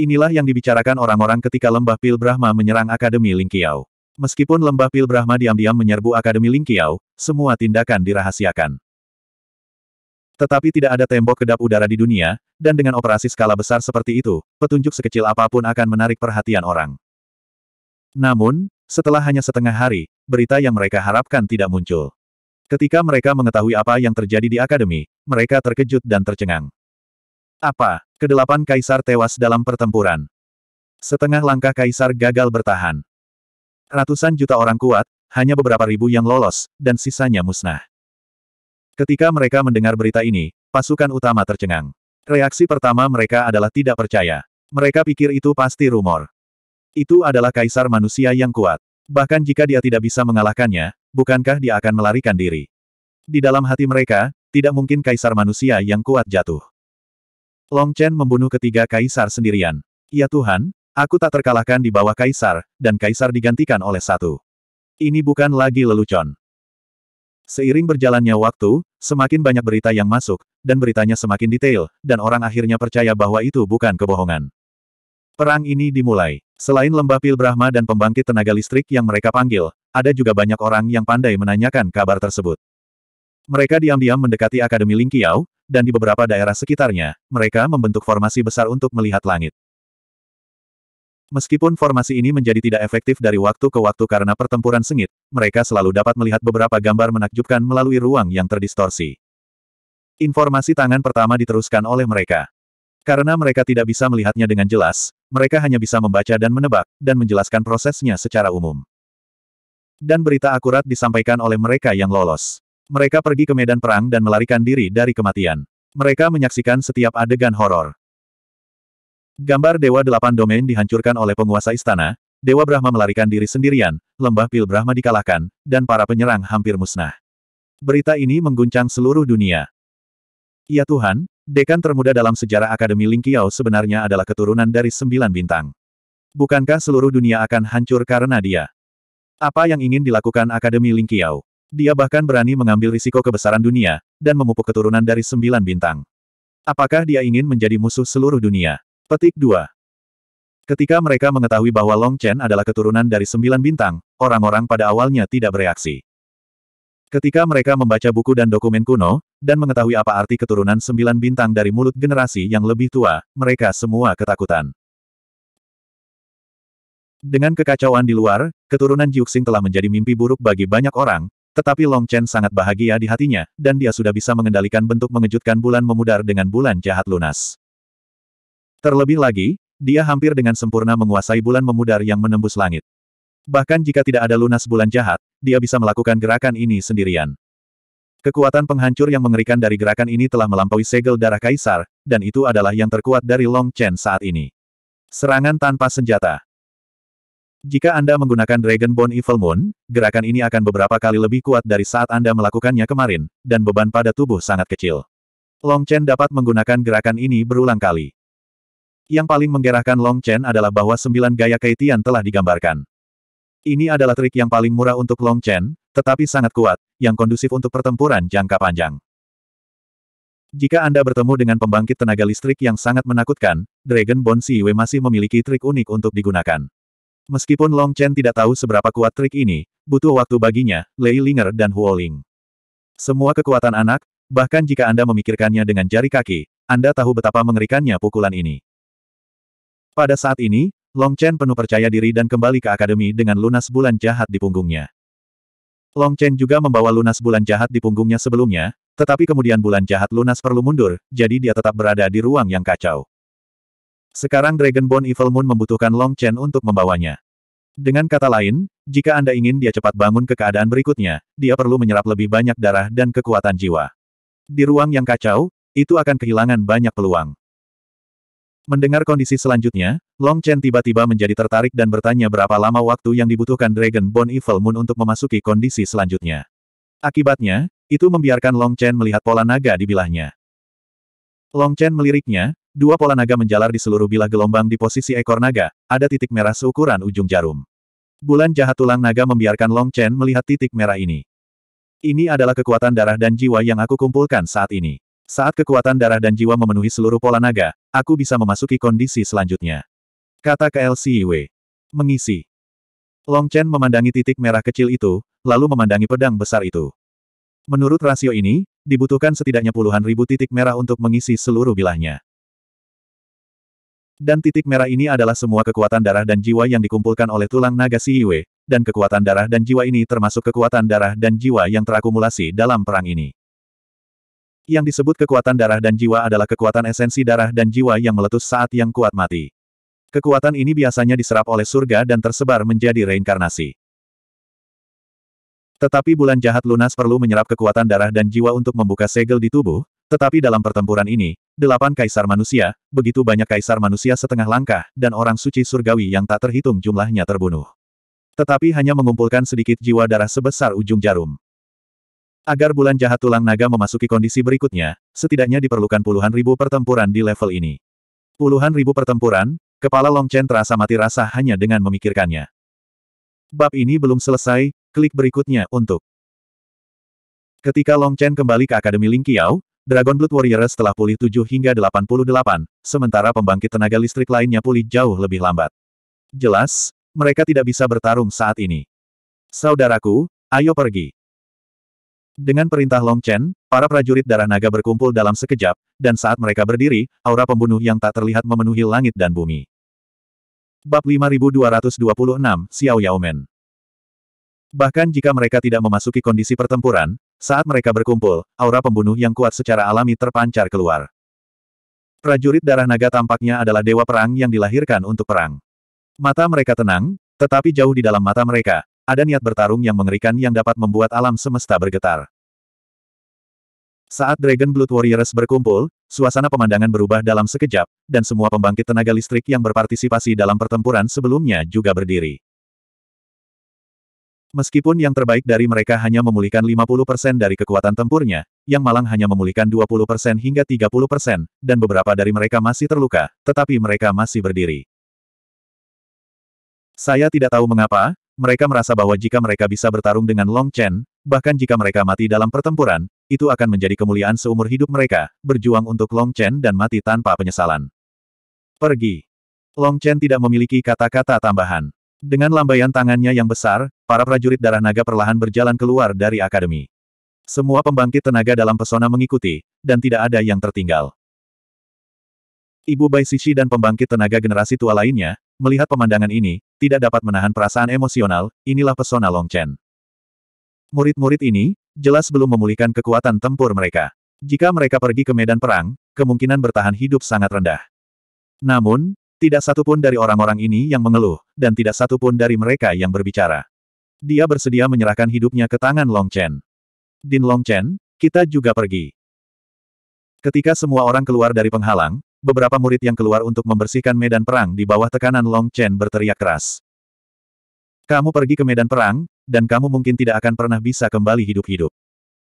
Inilah yang dibicarakan orang-orang ketika lembah pil Brahma menyerang Akademi Lingkiau. Meskipun lembah Pil Brahma diam-diam menyerbu Akademi Lingkiau, semua tindakan dirahasiakan. Tetapi tidak ada tembok kedap udara di dunia, dan dengan operasi skala besar seperti itu, petunjuk sekecil apapun akan menarik perhatian orang. Namun, setelah hanya setengah hari, berita yang mereka harapkan tidak muncul. Ketika mereka mengetahui apa yang terjadi di Akademi, mereka terkejut dan tercengang. Apa? Kedelapan kaisar tewas dalam pertempuran. Setengah langkah kaisar gagal bertahan. Ratusan juta orang kuat, hanya beberapa ribu yang lolos, dan sisanya musnah. Ketika mereka mendengar berita ini, pasukan utama tercengang. Reaksi pertama mereka adalah tidak percaya. Mereka pikir itu pasti rumor. Itu adalah kaisar manusia yang kuat. Bahkan jika dia tidak bisa mengalahkannya, bukankah dia akan melarikan diri? Di dalam hati mereka, tidak mungkin kaisar manusia yang kuat jatuh. Long Chen membunuh ketiga kaisar sendirian. Ya Tuhan, Aku tak terkalahkan di bawah kaisar, dan kaisar digantikan oleh satu. Ini bukan lagi lelucon. Seiring berjalannya waktu, semakin banyak berita yang masuk, dan beritanya semakin detail, dan orang akhirnya percaya bahwa itu bukan kebohongan. Perang ini dimulai. Selain lembah pil Brahma dan pembangkit tenaga listrik yang mereka panggil, ada juga banyak orang yang pandai menanyakan kabar tersebut. Mereka diam-diam mendekati Akademi Lingkiau, dan di beberapa daerah sekitarnya, mereka membentuk formasi besar untuk melihat langit. Meskipun formasi ini menjadi tidak efektif dari waktu ke waktu karena pertempuran sengit, mereka selalu dapat melihat beberapa gambar menakjubkan melalui ruang yang terdistorsi. Informasi tangan pertama diteruskan oleh mereka. Karena mereka tidak bisa melihatnya dengan jelas, mereka hanya bisa membaca dan menebak, dan menjelaskan prosesnya secara umum. Dan berita akurat disampaikan oleh mereka yang lolos. Mereka pergi ke medan perang dan melarikan diri dari kematian. Mereka menyaksikan setiap adegan horor. Gambar Dewa Delapan Domain dihancurkan oleh penguasa istana, Dewa Brahma melarikan diri sendirian, lembah Pil Brahma dikalahkan, dan para penyerang hampir musnah. Berita ini mengguncang seluruh dunia. Ya Tuhan, dekan termuda dalam sejarah Akademi Lingqiao sebenarnya adalah keturunan dari sembilan bintang. Bukankah seluruh dunia akan hancur karena dia? Apa yang ingin dilakukan Akademi Lingqiao? Dia bahkan berani mengambil risiko kebesaran dunia, dan memupuk keturunan dari sembilan bintang. Apakah dia ingin menjadi musuh seluruh dunia? Petik 2. Ketika mereka mengetahui bahwa Long Chen adalah keturunan dari sembilan bintang, orang-orang pada awalnya tidak bereaksi. Ketika mereka membaca buku dan dokumen kuno, dan mengetahui apa arti keturunan sembilan bintang dari mulut generasi yang lebih tua, mereka semua ketakutan. Dengan kekacauan di luar, keturunan Jiuxing telah menjadi mimpi buruk bagi banyak orang, tetapi Long Chen sangat bahagia di hatinya, dan dia sudah bisa mengendalikan bentuk mengejutkan bulan memudar dengan bulan jahat lunas. Terlebih lagi, dia hampir dengan sempurna menguasai bulan memudar yang menembus langit. Bahkan jika tidak ada lunas bulan jahat, dia bisa melakukan gerakan ini sendirian. Kekuatan penghancur yang mengerikan dari gerakan ini telah melampaui segel darah kaisar, dan itu adalah yang terkuat dari Long Chen saat ini. Serangan tanpa senjata. Jika Anda menggunakan Dragon Bone Evil Moon, gerakan ini akan beberapa kali lebih kuat dari saat Anda melakukannya kemarin, dan beban pada tubuh sangat kecil. Long Chen dapat menggunakan gerakan ini berulang kali. Yang paling menggerahkan Long Chen adalah bahwa sembilan gaya Kaitian telah digambarkan. Ini adalah trik yang paling murah untuk Long Chen, tetapi sangat kuat, yang kondusif untuk pertempuran jangka panjang. Jika Anda bertemu dengan pembangkit tenaga listrik yang sangat menakutkan, Dragon Si Wei masih memiliki trik unik untuk digunakan. Meskipun Long Chen tidak tahu seberapa kuat trik ini, butuh waktu baginya, Lei Linger dan Huo Ling. Semua kekuatan anak, bahkan jika Anda memikirkannya dengan jari kaki, Anda tahu betapa mengerikannya pukulan ini. Pada saat ini, Long Chen penuh percaya diri dan kembali ke akademi dengan lunas bulan jahat di punggungnya. Long Chen juga membawa lunas bulan jahat di punggungnya sebelumnya, tetapi kemudian bulan jahat lunas perlu mundur, jadi dia tetap berada di ruang yang kacau. Sekarang Dragonborn Evil Moon membutuhkan Long Chen untuk membawanya. Dengan kata lain, jika Anda ingin dia cepat bangun ke keadaan berikutnya, dia perlu menyerap lebih banyak darah dan kekuatan jiwa. Di ruang yang kacau, itu akan kehilangan banyak peluang. Mendengar kondisi selanjutnya, Long Chen tiba-tiba menjadi tertarik dan bertanya berapa lama waktu yang dibutuhkan Dragon Bone Evil Moon untuk memasuki kondisi selanjutnya. Akibatnya, itu membiarkan Long Chen melihat pola naga di bilahnya. Long Chen meliriknya, dua pola naga menjalar di seluruh bilah gelombang di posisi ekor naga, ada titik merah seukuran ujung jarum. Bulan jahat tulang naga membiarkan Long Chen melihat titik merah ini. Ini adalah kekuatan darah dan jiwa yang aku kumpulkan saat ini. Saat kekuatan darah dan jiwa memenuhi seluruh pola naga, Aku bisa memasuki kondisi selanjutnya. Kata KLCW. Mengisi. Long Chen memandangi titik merah kecil itu, lalu memandangi pedang besar itu. Menurut rasio ini, dibutuhkan setidaknya puluhan ribu titik merah untuk mengisi seluruh bilahnya. Dan titik merah ini adalah semua kekuatan darah dan jiwa yang dikumpulkan oleh tulang naga Siwe, dan kekuatan darah dan jiwa ini termasuk kekuatan darah dan jiwa yang terakumulasi dalam perang ini. Yang disebut kekuatan darah dan jiwa adalah kekuatan esensi darah dan jiwa yang meletus saat yang kuat mati. Kekuatan ini biasanya diserap oleh surga dan tersebar menjadi reinkarnasi. Tetapi bulan jahat lunas perlu menyerap kekuatan darah dan jiwa untuk membuka segel di tubuh, tetapi dalam pertempuran ini, delapan kaisar manusia, begitu banyak kaisar manusia setengah langkah, dan orang suci surgawi yang tak terhitung jumlahnya terbunuh. Tetapi hanya mengumpulkan sedikit jiwa darah sebesar ujung jarum. Agar bulan jahat tulang naga memasuki kondisi berikutnya, setidaknya diperlukan puluhan ribu pertempuran di level ini. Puluhan ribu pertempuran, kepala Long Chen terasa mati rasa hanya dengan memikirkannya. Bab ini belum selesai, klik berikutnya untuk. Ketika Long Chen kembali ke Akademi Ling Qiao, Dragon Blood Warriors telah pulih 7 hingga 88, sementara pembangkit tenaga listrik lainnya pulih jauh lebih lambat. Jelas, mereka tidak bisa bertarung saat ini. Saudaraku, ayo pergi. Dengan perintah Long Chen, para prajurit darah naga berkumpul dalam sekejap, dan saat mereka berdiri, aura pembunuh yang tak terlihat memenuhi langit dan bumi. Bab 5226, Xiao Yaomen Bahkan jika mereka tidak memasuki kondisi pertempuran, saat mereka berkumpul, aura pembunuh yang kuat secara alami terpancar keluar. Prajurit darah naga tampaknya adalah dewa perang yang dilahirkan untuk perang. Mata mereka tenang, tetapi jauh di dalam mata mereka, ada niat bertarung yang mengerikan yang dapat membuat alam semesta bergetar. Saat Dragon Blood Warriors berkumpul, suasana pemandangan berubah dalam sekejap, dan semua pembangkit tenaga listrik yang berpartisipasi dalam pertempuran sebelumnya juga berdiri. Meskipun yang terbaik dari mereka hanya memulihkan 50% dari kekuatan tempurnya, yang malang hanya memulihkan 20% hingga 30%, dan beberapa dari mereka masih terluka, tetapi mereka masih berdiri. Saya tidak tahu mengapa, mereka merasa bahwa jika mereka bisa bertarung dengan Long Chen, bahkan jika mereka mati dalam pertempuran, itu akan menjadi kemuliaan seumur hidup mereka, berjuang untuk Long Chen dan mati tanpa penyesalan. Pergi. Long Chen tidak memiliki kata-kata tambahan. Dengan lambaian tangannya yang besar, para prajurit darah naga perlahan berjalan keluar dari akademi. Semua pembangkit tenaga dalam pesona mengikuti, dan tidak ada yang tertinggal. Ibu Bai Sishi dan pembangkit tenaga generasi tua lainnya, melihat pemandangan ini, tidak dapat menahan perasaan emosional, inilah pesona Long Chen. Murid-murid ini, jelas belum memulihkan kekuatan tempur mereka. Jika mereka pergi ke medan perang, kemungkinan bertahan hidup sangat rendah. Namun, tidak satupun dari orang-orang ini yang mengeluh, dan tidak satupun dari mereka yang berbicara. Dia bersedia menyerahkan hidupnya ke tangan Long Chen. Din Long Chen, kita juga pergi. Ketika semua orang keluar dari penghalang, beberapa murid yang keluar untuk membersihkan medan perang di bawah tekanan Long Chen berteriak keras. Kamu pergi ke medan perang, dan kamu mungkin tidak akan pernah bisa kembali hidup-hidup.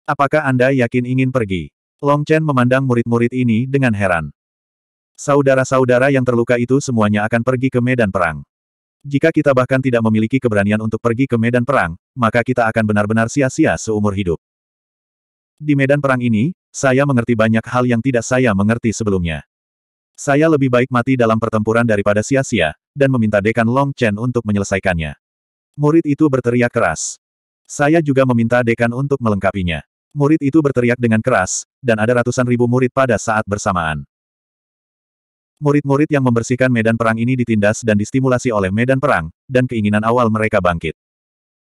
Apakah Anda yakin ingin pergi? Long Chen memandang murid-murid ini dengan heran. Saudara-saudara yang terluka itu semuanya akan pergi ke medan perang. Jika kita bahkan tidak memiliki keberanian untuk pergi ke medan perang, maka kita akan benar-benar sia-sia seumur hidup. Di medan perang ini, saya mengerti banyak hal yang tidak saya mengerti sebelumnya. Saya lebih baik mati dalam pertempuran daripada sia-sia, dan meminta dekan Long Chen untuk menyelesaikannya. Murid itu berteriak keras. Saya juga meminta dekan untuk melengkapinya. Murid itu berteriak dengan keras, dan ada ratusan ribu murid pada saat bersamaan. Murid-murid yang membersihkan medan perang ini ditindas dan distimulasi oleh medan perang, dan keinginan awal mereka bangkit.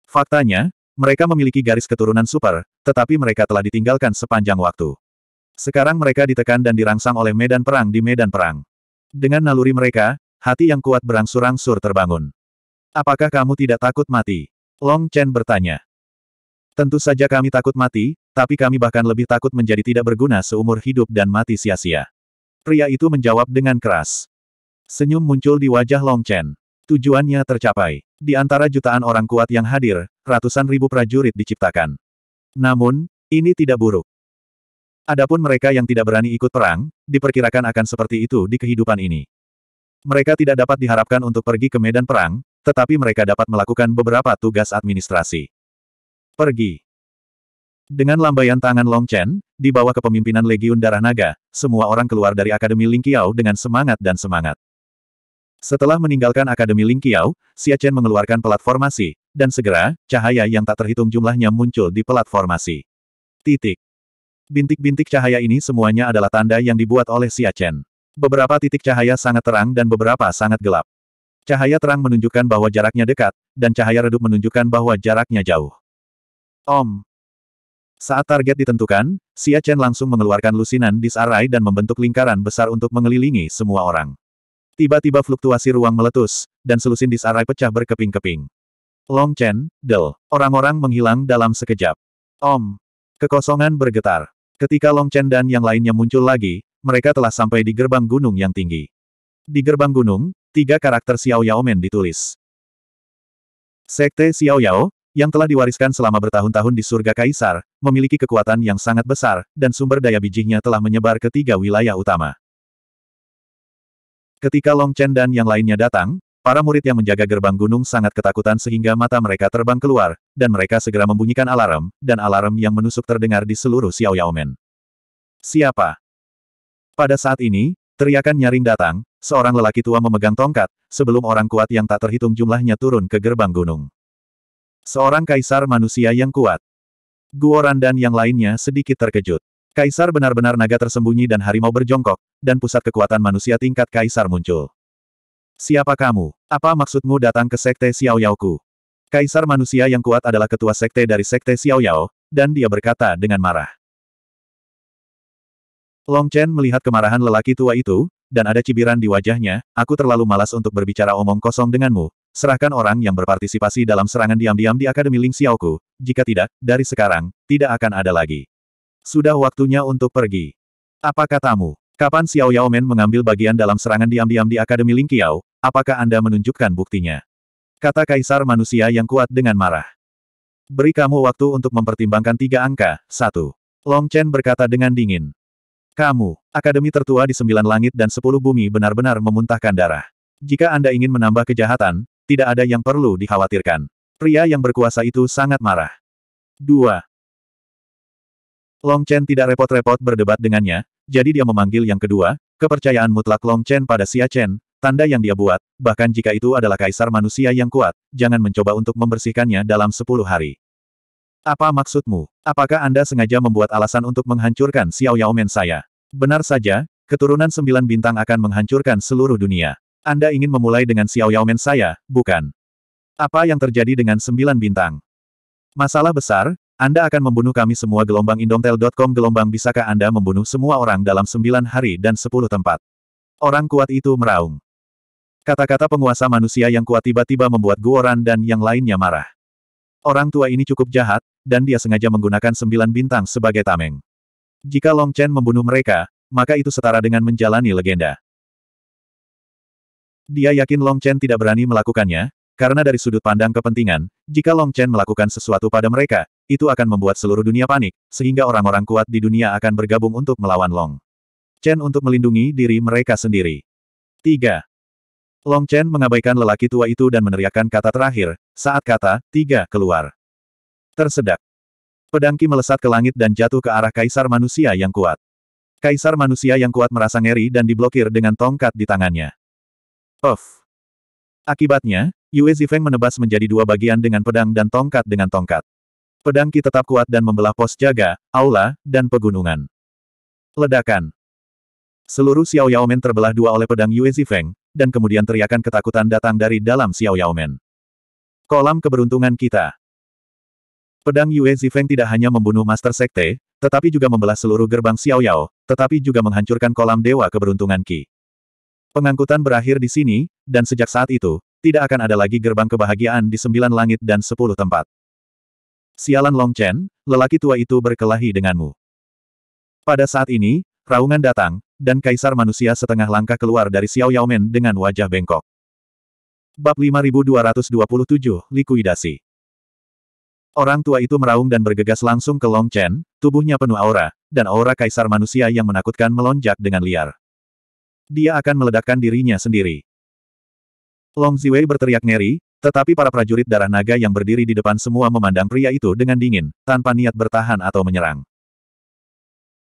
Faktanya, mereka memiliki garis keturunan super, tetapi mereka telah ditinggalkan sepanjang waktu. Sekarang mereka ditekan dan dirangsang oleh medan perang di medan perang. Dengan naluri mereka, hati yang kuat berangsur-angsur terbangun. Apakah kamu tidak takut mati? Long Chen bertanya. Tentu saja kami takut mati, tapi kami bahkan lebih takut menjadi tidak berguna seumur hidup dan mati sia-sia. Pria itu menjawab dengan keras. Senyum muncul di wajah Long Chen. Tujuannya tercapai. Di antara jutaan orang kuat yang hadir, ratusan ribu prajurit diciptakan. Namun, ini tidak buruk. Adapun mereka yang tidak berani ikut perang, diperkirakan akan seperti itu di kehidupan ini. Mereka tidak dapat diharapkan untuk pergi ke medan perang, tetapi mereka dapat melakukan beberapa tugas administrasi. Pergi. Dengan lambaian tangan Long Chen, di bawah kepemimpinan Legiun Darah Naga, semua orang keluar dari Akademi Ling Qiao dengan semangat dan semangat. Setelah meninggalkan Akademi Ling Qiao, Xia Chen mengeluarkan platformasi, dan segera, cahaya yang tak terhitung jumlahnya muncul di platformasi. Titik. Bintik-bintik cahaya ini semuanya adalah tanda yang dibuat oleh Xia Chen. Beberapa titik cahaya sangat terang dan beberapa sangat gelap. Cahaya terang menunjukkan bahwa jaraknya dekat, dan cahaya redup menunjukkan bahwa jaraknya jauh. Om. Saat target ditentukan, Xia Chen langsung mengeluarkan lusinan disarai dan membentuk lingkaran besar untuk mengelilingi semua orang. Tiba-tiba fluktuasi ruang meletus, dan selusin disarai pecah berkeping-keping. Long Chen, Del. Orang-orang menghilang dalam sekejap. Om. Kekosongan bergetar. Ketika Long Chen dan yang lainnya muncul lagi, mereka telah sampai di gerbang gunung yang tinggi. Di gerbang gunung, tiga karakter Xiao Yao Men ditulis. Sekte Xiao Yao, yang telah diwariskan selama bertahun-tahun di surga Kaisar, memiliki kekuatan yang sangat besar, dan sumber daya bijinya telah menyebar ke tiga wilayah utama. Ketika Long Chen dan yang lainnya datang, para murid yang menjaga gerbang gunung sangat ketakutan sehingga mata mereka terbang keluar, dan mereka segera membunyikan alarm, dan alarm yang menusuk terdengar di seluruh Xiao Yaomen. Siapa? Pada saat ini, teriakan nyaring datang, seorang lelaki tua memegang tongkat, sebelum orang kuat yang tak terhitung jumlahnya turun ke gerbang gunung. Seorang kaisar manusia yang kuat. Guoran dan yang lainnya sedikit terkejut. Kaisar benar-benar naga tersembunyi dan harimau berjongkok, dan pusat kekuatan manusia tingkat kaisar muncul. Siapa kamu? Apa maksudmu datang ke sekte Xiao Yaoku? Kaisar manusia yang kuat adalah ketua sekte dari sekte Xiao Yao, dan dia berkata dengan marah. Long Chen melihat kemarahan lelaki tua itu, dan ada cibiran di wajahnya, aku terlalu malas untuk berbicara omong kosong denganmu, serahkan orang yang berpartisipasi dalam serangan diam-diam di Akademi Ling Xiaoku, jika tidak, dari sekarang, tidak akan ada lagi. Sudah waktunya untuk pergi. Apa katamu? Kapan Xiao Yao Men mengambil bagian dalam serangan diam-diam di Akademi Ling Xiao? apakah Anda menunjukkan buktinya? Kata kaisar manusia yang kuat dengan marah. Beri kamu waktu untuk mempertimbangkan tiga angka, satu. Long Chen berkata dengan dingin. Kamu, akademi tertua di sembilan langit dan sepuluh bumi benar-benar memuntahkan darah. Jika Anda ingin menambah kejahatan, tidak ada yang perlu dikhawatirkan. Pria yang berkuasa itu sangat marah. 2. Long Chen tidak repot-repot berdebat dengannya, jadi dia memanggil yang kedua, kepercayaan mutlak Long Chen pada Xia Chen, Tanda yang dia buat, bahkan jika itu adalah kaisar manusia yang kuat, jangan mencoba untuk membersihkannya dalam sepuluh hari. Apa maksudmu? Apakah Anda sengaja membuat alasan untuk menghancurkan Xiao Yaomen saya? Benar saja, keturunan sembilan bintang akan menghancurkan seluruh dunia. Anda ingin memulai dengan Xiao Yaomen saya, bukan? Apa yang terjadi dengan sembilan bintang? Masalah besar, Anda akan membunuh kami semua gelombang indomtel.com gelombang bisakah Anda membunuh semua orang dalam sembilan hari dan sepuluh tempat. Orang kuat itu meraung. Kata-kata penguasa manusia yang kuat tiba-tiba membuat Guoran dan yang lainnya marah. Orang tua ini cukup jahat, dan dia sengaja menggunakan sembilan bintang sebagai tameng. Jika Long Chen membunuh mereka, maka itu setara dengan menjalani legenda. Dia yakin Long Chen tidak berani melakukannya, karena dari sudut pandang kepentingan, jika Long Chen melakukan sesuatu pada mereka, itu akan membuat seluruh dunia panik, sehingga orang-orang kuat di dunia akan bergabung untuk melawan Long. Chen untuk melindungi diri mereka sendiri. 3. Long Chen mengabaikan lelaki tua itu dan meneriakkan kata terakhir, saat kata, tiga, keluar. Tersedak. Pedangki melesat ke langit dan jatuh ke arah kaisar manusia yang kuat. Kaisar manusia yang kuat merasa ngeri dan diblokir dengan tongkat di tangannya. Of. Akibatnya, Yue Zifeng menebas menjadi dua bagian dengan pedang dan tongkat dengan tongkat. Pedangki tetap kuat dan membelah pos jaga, aula, dan pegunungan. Ledakan. Seluruh Xiao Yao Men terbelah dua oleh pedang Yue Zifeng, dan kemudian teriakan ketakutan datang dari dalam Xiao Yao Men. Kolam keberuntungan kita. Pedang Yue Zifeng tidak hanya membunuh Master Sekte, tetapi juga membelah seluruh gerbang Xiao Yao, tetapi juga menghancurkan kolam Dewa Keberuntungan Ki. Pengangkutan berakhir di sini, dan sejak saat itu, tidak akan ada lagi gerbang kebahagiaan di sembilan langit dan sepuluh tempat. Sialan Long Chen, lelaki tua itu berkelahi denganmu. Pada saat ini, raungan datang, dan Kaisar Manusia setengah langkah keluar dari Xiao Yaomen dengan wajah bengkok. Bab 5227, Likuidasi Orang tua itu meraung dan bergegas langsung ke Long Chen, tubuhnya penuh aura, dan aura Kaisar Manusia yang menakutkan melonjak dengan liar. Dia akan meledakkan dirinya sendiri. Long Ziwei berteriak ngeri, tetapi para prajurit darah naga yang berdiri di depan semua memandang pria itu dengan dingin, tanpa niat bertahan atau menyerang.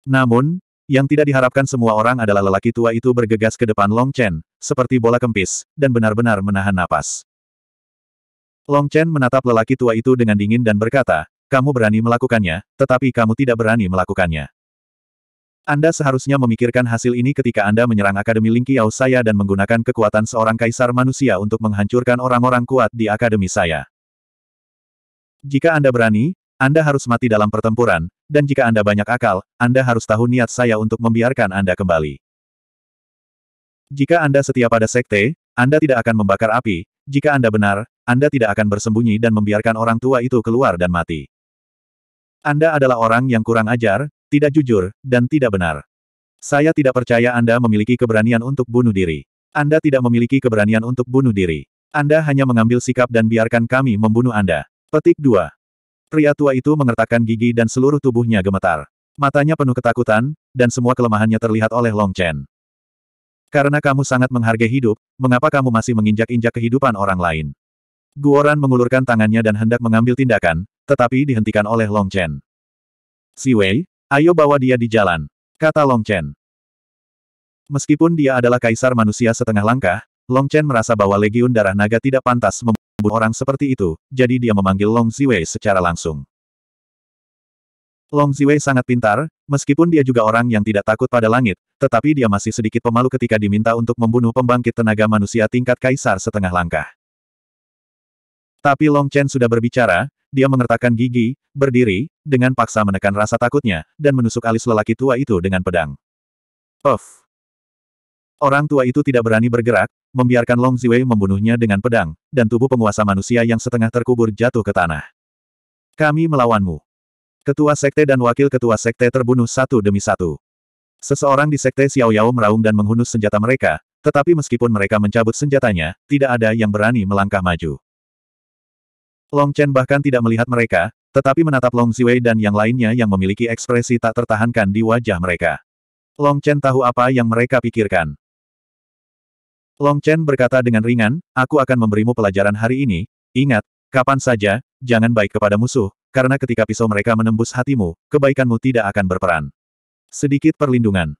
Namun, yang tidak diharapkan semua orang adalah lelaki tua itu bergegas ke depan Long Chen, seperti bola kempis, dan benar-benar menahan napas. Long Chen menatap lelaki tua itu dengan dingin dan berkata, kamu berani melakukannya, tetapi kamu tidak berani melakukannya. Anda seharusnya memikirkan hasil ini ketika Anda menyerang Akademi Yao saya dan menggunakan kekuatan seorang kaisar manusia untuk menghancurkan orang-orang kuat di Akademi saya. Jika Anda berani, anda harus mati dalam pertempuran, dan jika Anda banyak akal, Anda harus tahu niat saya untuk membiarkan Anda kembali. Jika Anda setia pada sekte, Anda tidak akan membakar api, jika Anda benar, Anda tidak akan bersembunyi dan membiarkan orang tua itu keluar dan mati. Anda adalah orang yang kurang ajar, tidak jujur, dan tidak benar. Saya tidak percaya Anda memiliki keberanian untuk bunuh diri. Anda tidak memiliki keberanian untuk bunuh diri. Anda hanya mengambil sikap dan biarkan kami membunuh Anda. Petik 2. Pria tua itu mengertakkan gigi dan seluruh tubuhnya gemetar. Matanya penuh ketakutan, dan semua kelemahannya terlihat oleh Long Chen. Karena kamu sangat menghargai hidup, mengapa kamu masih menginjak-injak kehidupan orang lain? Guoran mengulurkan tangannya dan hendak mengambil tindakan, tetapi dihentikan oleh Long Chen. Si Wei, ayo bawa dia di jalan, kata Long Chen. Meskipun dia adalah kaisar manusia setengah langkah, Long Chen merasa bahwa Legiun Darah Naga tidak pantas mem menyebut orang seperti itu, jadi dia memanggil Long Ziwei secara langsung. Long Ziwei sangat pintar, meskipun dia juga orang yang tidak takut pada langit, tetapi dia masih sedikit pemalu ketika diminta untuk membunuh pembangkit tenaga manusia tingkat kaisar setengah langkah. Tapi Long Chen sudah berbicara, dia mengertakkan gigi, berdiri, dengan paksa menekan rasa takutnya, dan menusuk alis lelaki tua itu dengan pedang. Of! Orang tua itu tidak berani bergerak, membiarkan Long Ziwei membunuhnya dengan pedang, dan tubuh penguasa manusia yang setengah terkubur jatuh ke tanah. Kami melawanmu. Ketua sekte dan wakil ketua sekte terbunuh satu demi satu. Seseorang di sekte Xiao Yao meraung dan menghunus senjata mereka, tetapi meskipun mereka mencabut senjatanya, tidak ada yang berani melangkah maju. Long Chen bahkan tidak melihat mereka, tetapi menatap Long Ziwei dan yang lainnya yang memiliki ekspresi tak tertahankan di wajah mereka. Long Chen tahu apa yang mereka pikirkan. Long Chen berkata dengan ringan, aku akan memberimu pelajaran hari ini, ingat, kapan saja, jangan baik kepada musuh, karena ketika pisau mereka menembus hatimu, kebaikanmu tidak akan berperan. Sedikit perlindungan.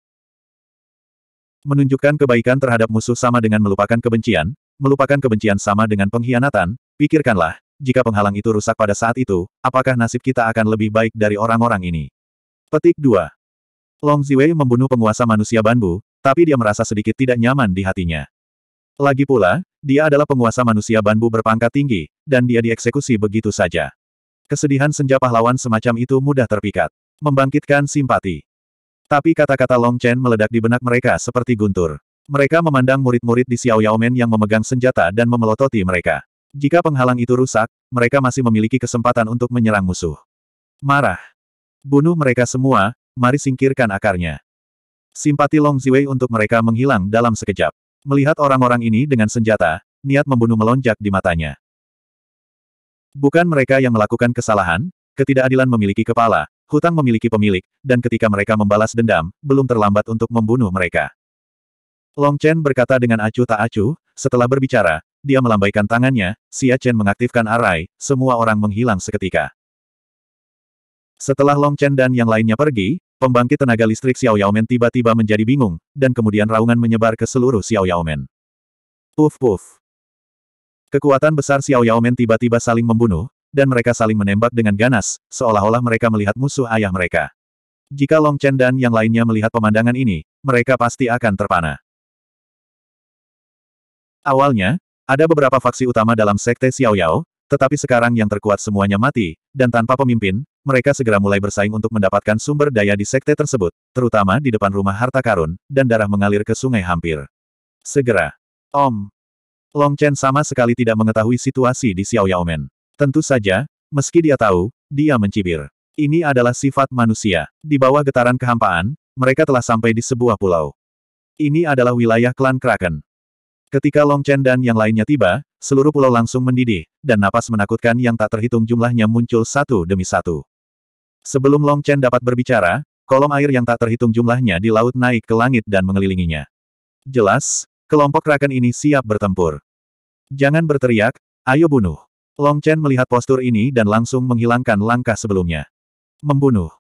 Menunjukkan kebaikan terhadap musuh sama dengan melupakan kebencian, melupakan kebencian sama dengan pengkhianatan, pikirkanlah, jika penghalang itu rusak pada saat itu, apakah nasib kita akan lebih baik dari orang-orang ini? Petik 2. Long Ziwei membunuh penguasa manusia bambu, tapi dia merasa sedikit tidak nyaman di hatinya. Lagi pula, dia adalah penguasa manusia bambu berpangkat tinggi, dan dia dieksekusi begitu saja. Kesedihan senja pahlawan semacam itu mudah terpikat. Membangkitkan simpati. Tapi kata-kata Long Chen meledak di benak mereka seperti guntur. Mereka memandang murid-murid di Xiao Yaomen yang memegang senjata dan memelototi mereka. Jika penghalang itu rusak, mereka masih memiliki kesempatan untuk menyerang musuh. Marah. Bunuh mereka semua, mari singkirkan akarnya. Simpati Long Ziwei untuk mereka menghilang dalam sekejap. Melihat orang-orang ini dengan senjata, niat membunuh melonjak di matanya. Bukan mereka yang melakukan kesalahan, ketidakadilan memiliki kepala, hutang memiliki pemilik, dan ketika mereka membalas dendam, belum terlambat untuk membunuh mereka. Long Chen berkata dengan acuh tak acuh, setelah berbicara, dia melambaikan tangannya, Xia Chen mengaktifkan arai, semua orang menghilang seketika. Setelah Long Chen dan yang lainnya pergi, Pembangkit tenaga listrik Xiao Yaomen tiba-tiba menjadi bingung, dan kemudian raungan menyebar ke seluruh Xiao Yaomen. Puf puf. Kekuatan besar Xiao Yaomen tiba-tiba saling membunuh, dan mereka saling menembak dengan ganas, seolah-olah mereka melihat musuh ayah mereka. Jika Long Chen dan yang lainnya melihat pemandangan ini, mereka pasti akan terpana. Awalnya, ada beberapa faksi utama dalam sekte Xiao Yao, tetapi sekarang yang terkuat semuanya mati, dan tanpa pemimpin, mereka segera mulai bersaing untuk mendapatkan sumber daya di sekte tersebut, terutama di depan rumah harta karun, dan darah mengalir ke sungai hampir. Segera. Om. Long Chen sama sekali tidak mengetahui situasi di Xiao Yaomen. Tentu saja, meski dia tahu, dia mencibir. Ini adalah sifat manusia. Di bawah getaran kehampaan, mereka telah sampai di sebuah pulau. Ini adalah wilayah klan Kraken. Ketika Long Chen dan yang lainnya tiba, seluruh pulau langsung mendidih, dan napas menakutkan yang tak terhitung jumlahnya muncul satu demi satu. Sebelum Long Chen dapat berbicara, kolom air yang tak terhitung jumlahnya di laut naik ke langit dan mengelilinginya. Jelas, kelompok rakan ini siap bertempur. Jangan berteriak, ayo bunuh. Long Chen melihat postur ini dan langsung menghilangkan langkah sebelumnya. Membunuh.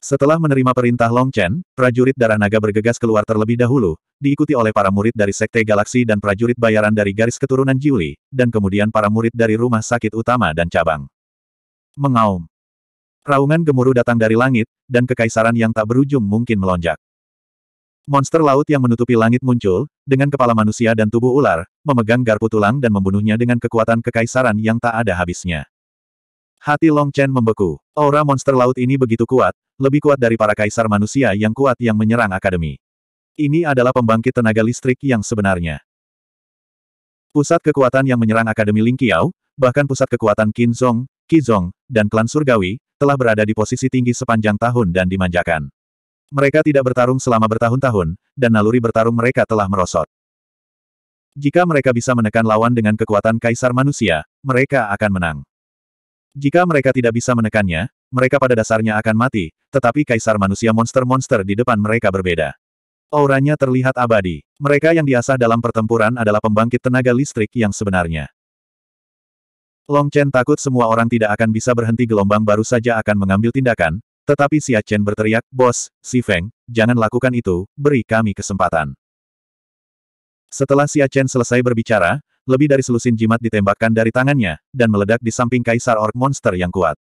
Setelah menerima perintah Long Chen, prajurit darah naga bergegas keluar terlebih dahulu, diikuti oleh para murid dari Sekte Galaksi dan prajurit bayaran dari garis keturunan Jiuli, dan kemudian para murid dari rumah sakit utama dan cabang. Mengaum. Raungan gemuruh datang dari langit, dan kekaisaran yang tak berujung mungkin melonjak. Monster laut yang menutupi langit muncul, dengan kepala manusia dan tubuh ular, memegang garpu tulang dan membunuhnya dengan kekuatan kekaisaran yang tak ada habisnya. Hati Long Chen membeku. Aura monster laut ini begitu kuat, lebih kuat dari para kaisar manusia yang kuat yang menyerang akademi. Ini adalah pembangkit tenaga listrik yang sebenarnya. Pusat kekuatan yang menyerang akademi Ling Qiao, bahkan pusat kekuatan Qinzong, Qizong, dan klan surgawi, telah berada di posisi tinggi sepanjang tahun dan dimanjakan. Mereka tidak bertarung selama bertahun-tahun, dan naluri bertarung mereka telah merosot. Jika mereka bisa menekan lawan dengan kekuatan kaisar manusia, mereka akan menang. Jika mereka tidak bisa menekannya, mereka pada dasarnya akan mati, tetapi kaisar manusia monster-monster di depan mereka berbeda. Auranya terlihat abadi. Mereka yang diasah dalam pertempuran adalah pembangkit tenaga listrik yang sebenarnya. Long Chen takut semua orang tidak akan bisa berhenti gelombang baru saja akan mengambil tindakan, tetapi Xia Chen berteriak, Bos, Si Feng, jangan lakukan itu, beri kami kesempatan. Setelah Xia Chen selesai berbicara, lebih dari selusin jimat ditembakkan dari tangannya, dan meledak di samping kaisar ork monster yang kuat.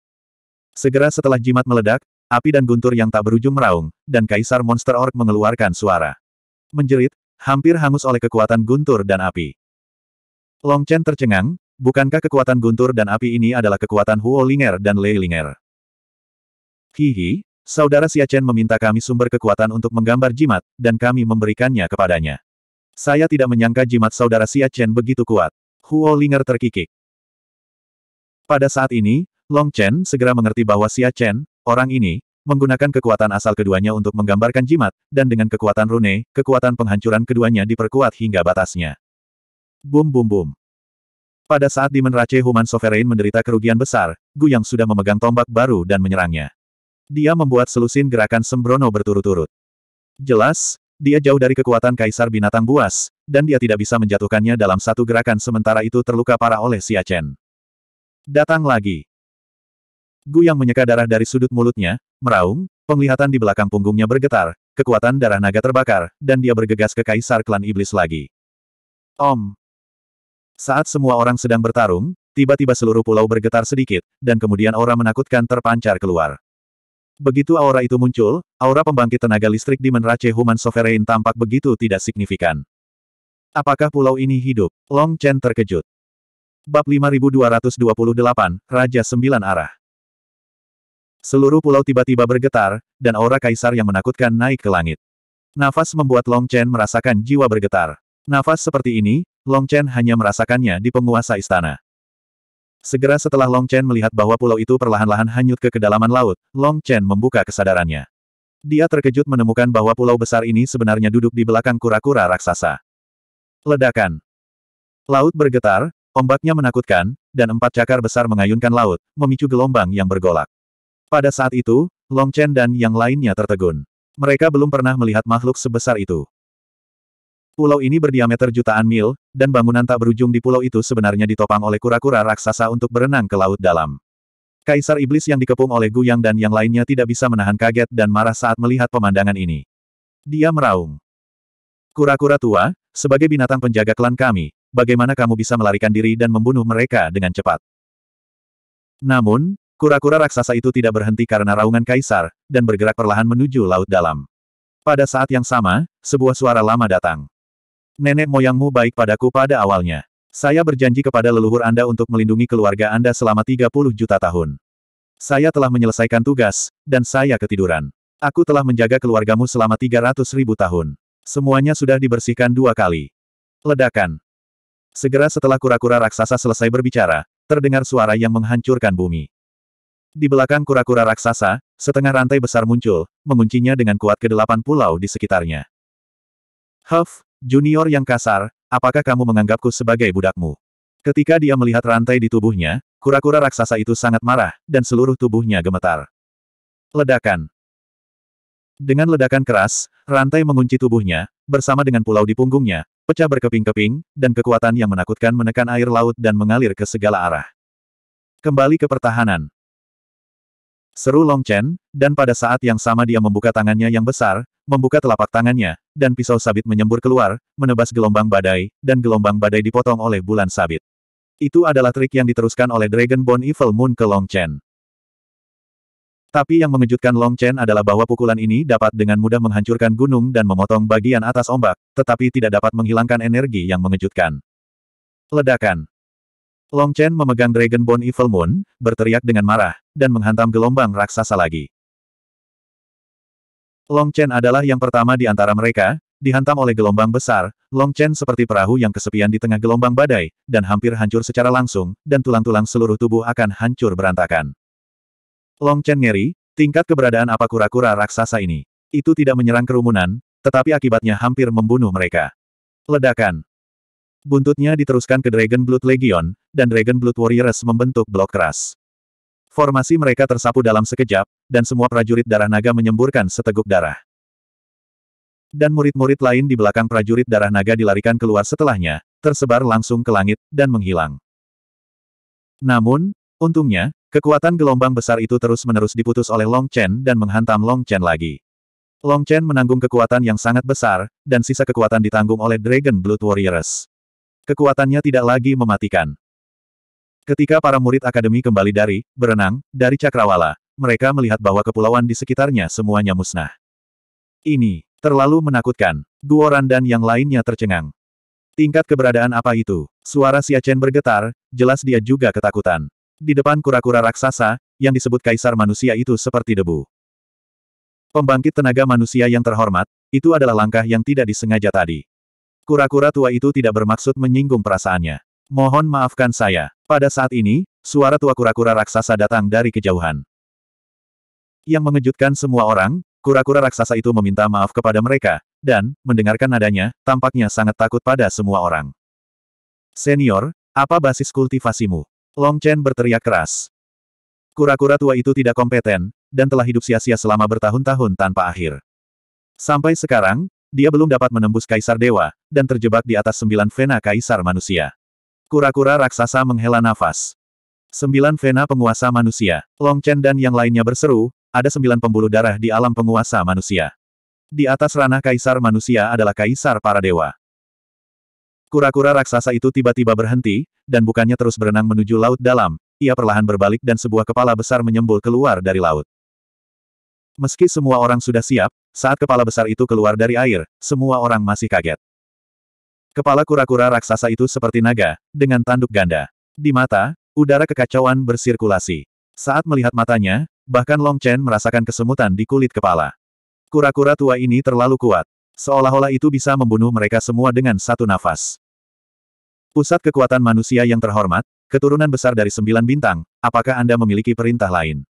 Segera setelah jimat meledak, api dan guntur yang tak berujung meraung, dan kaisar monster ork mengeluarkan suara. Menjerit, hampir hangus oleh kekuatan guntur dan api. Long Chen tercengang, bukankah kekuatan guntur dan api ini adalah kekuatan Huo Linger dan Lei Linger? Hihi, Saudara Xia Chen meminta kami sumber kekuatan untuk menggambar jimat, dan kami memberikannya kepadanya. Saya tidak menyangka jimat saudara Xia Chen begitu kuat. Huo Linger terkikik. Pada saat ini, Long Chen segera mengerti bahwa Xia Chen, orang ini, menggunakan kekuatan asal keduanya untuk menggambarkan jimat, dan dengan kekuatan rune, kekuatan penghancuran keduanya diperkuat hingga batasnya. Bum bum bum. Pada saat Demon Rache Human Sovereign menderita kerugian besar, Gu yang sudah memegang tombak baru dan menyerangnya. Dia membuat selusin gerakan sembrono berturut-turut. Jelas, dia jauh dari kekuatan kaisar binatang buas, dan dia tidak bisa menjatuhkannya dalam satu gerakan sementara itu terluka parah oleh Xia Chen. Datang lagi. Gu yang menyeka darah dari sudut mulutnya, meraung, penglihatan di belakang punggungnya bergetar, kekuatan darah naga terbakar, dan dia bergegas ke kaisar klan iblis lagi. Om. Saat semua orang sedang bertarung, tiba-tiba seluruh pulau bergetar sedikit, dan kemudian aura menakutkan terpancar keluar. Begitu aura itu muncul, aura pembangkit tenaga listrik di Menrace Human Sovereign tampak begitu tidak signifikan. Apakah pulau ini hidup? Long Chen terkejut. Bab 5228, Raja Sembilan Arah. Seluruh pulau tiba-tiba bergetar, dan aura kaisar yang menakutkan naik ke langit. Nafas membuat Long Chen merasakan jiwa bergetar. Nafas seperti ini, Long Chen hanya merasakannya di penguasa istana. Segera setelah Long Chen melihat bahwa pulau itu perlahan-lahan hanyut ke kedalaman laut, Long Chen membuka kesadarannya. Dia terkejut menemukan bahwa pulau besar ini sebenarnya duduk di belakang kura-kura raksasa. Ledakan. Laut bergetar, ombaknya menakutkan, dan empat cakar besar mengayunkan laut, memicu gelombang yang bergolak. Pada saat itu, Long Chen dan yang lainnya tertegun. Mereka belum pernah melihat makhluk sebesar itu. Pulau ini berdiameter jutaan mil, dan bangunan tak berujung di pulau itu sebenarnya ditopang oleh kura-kura raksasa untuk berenang ke laut dalam. Kaisar Iblis yang dikepung oleh Guyang dan yang lainnya tidak bisa menahan kaget dan marah saat melihat pemandangan ini. Dia meraung. Kura-kura tua, sebagai binatang penjaga klan kami, bagaimana kamu bisa melarikan diri dan membunuh mereka dengan cepat? Namun, kura-kura raksasa itu tidak berhenti karena raungan kaisar, dan bergerak perlahan menuju laut dalam. Pada saat yang sama, sebuah suara lama datang. Nenek moyangmu baik padaku pada awalnya. Saya berjanji kepada leluhur Anda untuk melindungi keluarga Anda selama 30 juta tahun. Saya telah menyelesaikan tugas, dan saya ketiduran. Aku telah menjaga keluargamu selama 300 ribu tahun. Semuanya sudah dibersihkan dua kali. Ledakan. Segera setelah kura-kura raksasa selesai berbicara, terdengar suara yang menghancurkan bumi. Di belakang kura-kura raksasa, setengah rantai besar muncul, menguncinya dengan kuat ke delapan pulau di sekitarnya. Huff, Junior yang kasar, apakah kamu menganggapku sebagai budakmu? Ketika dia melihat rantai di tubuhnya, kura-kura raksasa itu sangat marah, dan seluruh tubuhnya gemetar. Ledakan. Dengan ledakan keras, rantai mengunci tubuhnya, bersama dengan pulau di punggungnya, pecah berkeping-keping, dan kekuatan yang menakutkan menekan air laut dan mengalir ke segala arah. Kembali ke pertahanan. Seru Long Chen, dan pada saat yang sama dia membuka tangannya yang besar, membuka telapak tangannya, dan pisau sabit menyembur keluar, menebas gelombang badai, dan gelombang badai dipotong oleh bulan sabit. Itu adalah trik yang diteruskan oleh Dragon Bone Evil Moon ke Long Chen. Tapi yang mengejutkan Long Chen adalah bahwa pukulan ini dapat dengan mudah menghancurkan gunung dan memotong bagian atas ombak, tetapi tidak dapat menghilangkan energi yang mengejutkan. Ledakan Long Chen memegang Dragon Bone Evil Moon, berteriak dengan marah, dan menghantam gelombang raksasa lagi. Long Chen adalah yang pertama di antara mereka, dihantam oleh gelombang besar, Long Chen seperti perahu yang kesepian di tengah gelombang badai, dan hampir hancur secara langsung, dan tulang-tulang seluruh tubuh akan hancur berantakan. Long Chen ngeri, tingkat keberadaan apa kura-kura raksasa ini. Itu tidak menyerang kerumunan, tetapi akibatnya hampir membunuh mereka. Ledakan. Buntutnya diteruskan ke Dragon Blood Legion, dan Dragon Blood Warriors membentuk blok keras. Formasi mereka tersapu dalam sekejap, dan semua prajurit darah naga menyemburkan seteguk darah. Dan murid-murid lain di belakang prajurit darah naga dilarikan keluar setelahnya, tersebar langsung ke langit, dan menghilang. Namun, untungnya, kekuatan gelombang besar itu terus-menerus diputus oleh Long Chen dan menghantam Long Chen lagi. Long Chen menanggung kekuatan yang sangat besar, dan sisa kekuatan ditanggung oleh Dragon Blood Warriors. Kekuatannya tidak lagi mematikan. Ketika para murid akademi kembali dari berenang dari Cakrawala, mereka melihat bahwa kepulauan di sekitarnya semuanya musnah. Ini terlalu menakutkan. Guoran dan yang lainnya tercengang. Tingkat keberadaan apa itu? Suara Siachen bergetar, jelas dia juga ketakutan. Di depan kura-kura raksasa, yang disebut kaisar manusia itu seperti debu. Pembangkit tenaga manusia yang terhormat, itu adalah langkah yang tidak disengaja tadi. Kura-kura tua itu tidak bermaksud menyinggung perasaannya. Mohon maafkan saya. Pada saat ini, suara tua kura-kura raksasa datang dari kejauhan. Yang mengejutkan semua orang, kura-kura raksasa itu meminta maaf kepada mereka, dan, mendengarkan nadanya, tampaknya sangat takut pada semua orang. Senior, apa basis kultivasimu? Long Chen berteriak keras. Kura-kura tua itu tidak kompeten, dan telah hidup sia-sia selama bertahun-tahun tanpa akhir. Sampai sekarang, dia belum dapat menembus Kaisar Dewa, dan terjebak di atas sembilan vena Kaisar Manusia. Kura-kura raksasa menghela nafas. Sembilan vena penguasa manusia. Long Chen dan yang lainnya berseru, ada sembilan pembuluh darah di alam penguasa manusia. Di atas ranah kaisar manusia adalah kaisar para dewa. Kura-kura raksasa itu tiba-tiba berhenti, dan bukannya terus berenang menuju laut dalam, ia perlahan berbalik dan sebuah kepala besar menyembul keluar dari laut. Meski semua orang sudah siap, saat kepala besar itu keluar dari air, semua orang masih kaget. Kepala kura-kura raksasa itu seperti naga, dengan tanduk ganda. Di mata, udara kekacauan bersirkulasi. Saat melihat matanya, bahkan Long Chen merasakan kesemutan di kulit kepala. Kura-kura tua ini terlalu kuat. Seolah-olah itu bisa membunuh mereka semua dengan satu nafas. Pusat kekuatan manusia yang terhormat, keturunan besar dari sembilan bintang, apakah Anda memiliki perintah lain?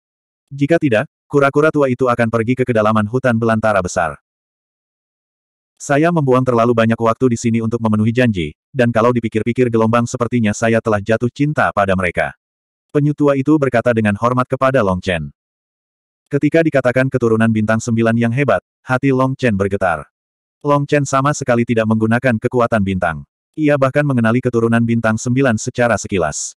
Jika tidak, kura-kura tua itu akan pergi ke kedalaman hutan belantara besar. Saya membuang terlalu banyak waktu di sini untuk memenuhi janji, dan kalau dipikir-pikir gelombang sepertinya saya telah jatuh cinta pada mereka. Penyu itu berkata dengan hormat kepada Long Chen. Ketika dikatakan keturunan bintang sembilan yang hebat, hati Long Chen bergetar. Long Chen sama sekali tidak menggunakan kekuatan bintang. Ia bahkan mengenali keturunan bintang sembilan secara sekilas.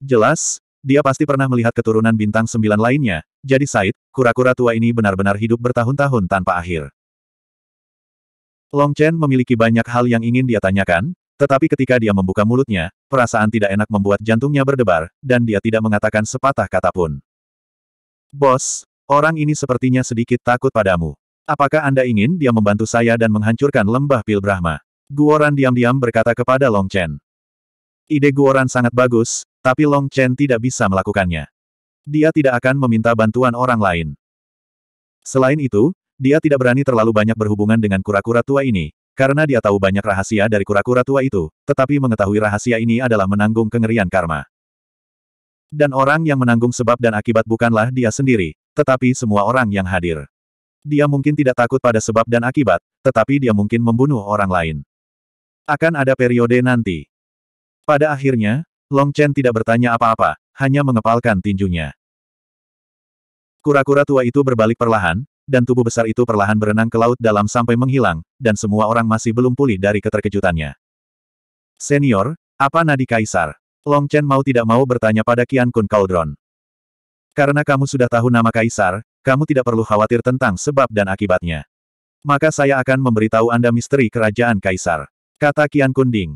Jelas, dia pasti pernah melihat keturunan bintang sembilan lainnya, jadi Said, kura-kura tua ini benar-benar hidup bertahun-tahun tanpa akhir. Long Chen memiliki banyak hal yang ingin dia tanyakan, tetapi ketika dia membuka mulutnya, perasaan tidak enak membuat jantungnya berdebar, dan dia tidak mengatakan sepatah kata pun. Bos, orang ini sepertinya sedikit takut padamu. Apakah Anda ingin dia membantu saya dan menghancurkan lembah Pil Brahma? Guoran diam-diam berkata kepada Long Chen. Ide Guoran sangat bagus, tapi Long Chen tidak bisa melakukannya. Dia tidak akan meminta bantuan orang lain. Selain itu, dia tidak berani terlalu banyak berhubungan dengan kura-kura tua ini, karena dia tahu banyak rahasia dari kura-kura tua itu, tetapi mengetahui rahasia ini adalah menanggung kengerian karma. Dan orang yang menanggung sebab dan akibat bukanlah dia sendiri, tetapi semua orang yang hadir. Dia mungkin tidak takut pada sebab dan akibat, tetapi dia mungkin membunuh orang lain. Akan ada periode nanti. Pada akhirnya, Long Chen tidak bertanya apa-apa, hanya mengepalkan tinjunya. Kura-kura tua itu berbalik perlahan, dan tubuh besar itu perlahan berenang ke laut dalam sampai menghilang, dan semua orang masih belum pulih dari keterkejutannya. Senior, apa nadi kaisar? Long Chen mau tidak mau bertanya pada Qian Kun Cauldron. Karena kamu sudah tahu nama kaisar, kamu tidak perlu khawatir tentang sebab dan akibatnya. Maka saya akan memberitahu Anda misteri kerajaan kaisar. Kata Qian Kun Ding.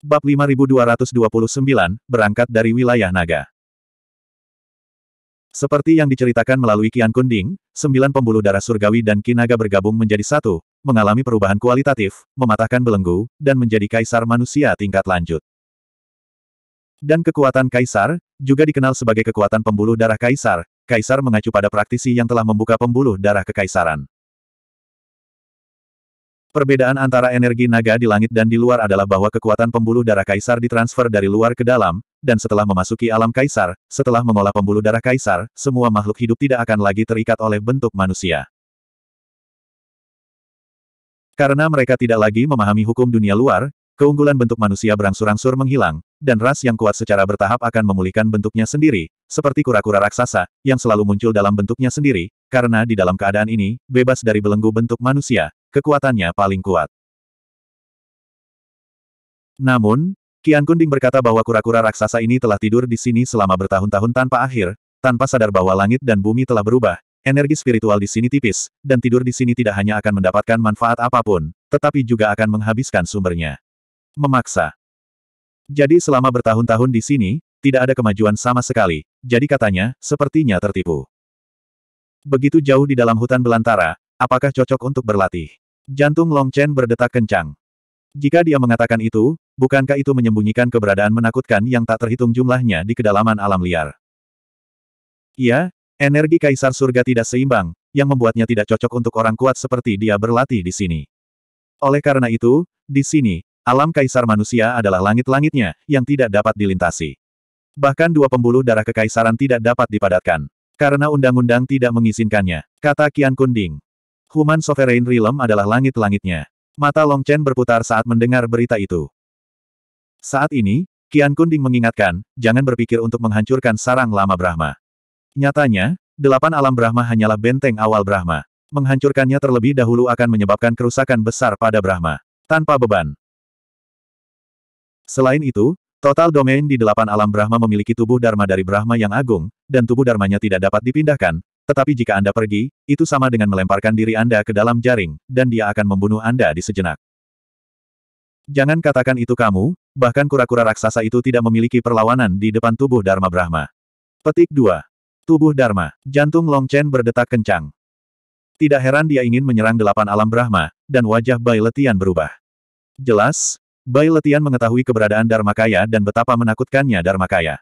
Bab 5229, berangkat dari wilayah naga. Seperti yang diceritakan melalui Kian Kunding, sembilan pembuluh darah surgawi dan kinaga bergabung menjadi satu, mengalami perubahan kualitatif, mematahkan belenggu, dan menjadi kaisar manusia tingkat lanjut. Dan kekuatan kaisar, juga dikenal sebagai kekuatan pembuluh darah kaisar, kaisar mengacu pada praktisi yang telah membuka pembuluh darah kekaisaran. Perbedaan antara energi naga di langit dan di luar adalah bahwa kekuatan pembuluh darah kaisar ditransfer dari luar ke dalam, dan setelah memasuki alam kaisar, setelah mengolah pembuluh darah kaisar, semua makhluk hidup tidak akan lagi terikat oleh bentuk manusia. Karena mereka tidak lagi memahami hukum dunia luar, keunggulan bentuk manusia berangsur-angsur menghilang, dan ras yang kuat secara bertahap akan memulihkan bentuknya sendiri, seperti kura-kura raksasa, yang selalu muncul dalam bentuknya sendiri, karena di dalam keadaan ini, bebas dari belenggu bentuk manusia, kekuatannya paling kuat. Namun, Kian Kunding berkata bahwa kura-kura raksasa ini telah tidur di sini selama bertahun-tahun tanpa akhir, tanpa sadar bahwa langit dan bumi telah berubah, energi spiritual di sini tipis, dan tidur di sini tidak hanya akan mendapatkan manfaat apapun, tetapi juga akan menghabiskan sumbernya. Memaksa. Jadi selama bertahun-tahun di sini, tidak ada kemajuan sama sekali, jadi katanya, sepertinya tertipu. Begitu jauh di dalam hutan belantara, apakah cocok untuk berlatih? Jantung Long Chen berdetak kencang. Jika dia mengatakan itu, Bukankah itu menyembunyikan keberadaan menakutkan yang tak terhitung jumlahnya di kedalaman alam liar? Iya, energi kaisar surga tidak seimbang, yang membuatnya tidak cocok untuk orang kuat seperti dia berlatih di sini. Oleh karena itu, di sini, alam kaisar manusia adalah langit-langitnya, yang tidak dapat dilintasi. Bahkan dua pembuluh darah kekaisaran tidak dapat dipadatkan. Karena undang-undang tidak mengizinkannya, kata Kian Kunding. Human Sovereign Realm adalah langit-langitnya. Mata Long Chen berputar saat mendengar berita itu. Saat ini, Kian Kunding mengingatkan, jangan berpikir untuk menghancurkan sarang lama Brahma. Nyatanya, delapan alam Brahma hanyalah benteng awal Brahma. Menghancurkannya terlebih dahulu akan menyebabkan kerusakan besar pada Brahma. Tanpa beban. Selain itu, total domain di delapan alam Brahma memiliki tubuh Dharma dari Brahma yang agung, dan tubuh Dharmanya tidak dapat dipindahkan, tetapi jika Anda pergi, itu sama dengan melemparkan diri Anda ke dalam jaring, dan dia akan membunuh Anda di sejenak. Jangan katakan itu kamu, Bahkan kura-kura raksasa itu tidak memiliki perlawanan di depan tubuh Dharma Brahma. Petik 2. Tubuh Dharma. Jantung Long Chen berdetak kencang. Tidak heran dia ingin menyerang delapan alam Brahma, dan wajah Bai Letian berubah. Jelas, Bai Letian mengetahui keberadaan Dharma Kaya dan betapa menakutkannya Dharma Kaya.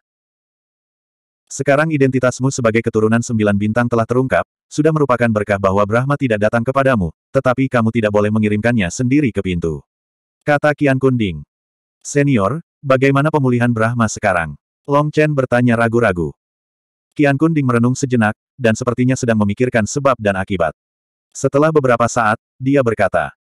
Sekarang identitasmu sebagai keturunan sembilan bintang telah terungkap, sudah merupakan berkah bahwa Brahma tidak datang kepadamu, tetapi kamu tidak boleh mengirimkannya sendiri ke pintu. Kata Kian Kunding. Senior, bagaimana pemulihan Brahma sekarang? Long Chen bertanya ragu-ragu. Qian Kunding merenung sejenak, dan sepertinya sedang memikirkan sebab dan akibat. Setelah beberapa saat, dia berkata,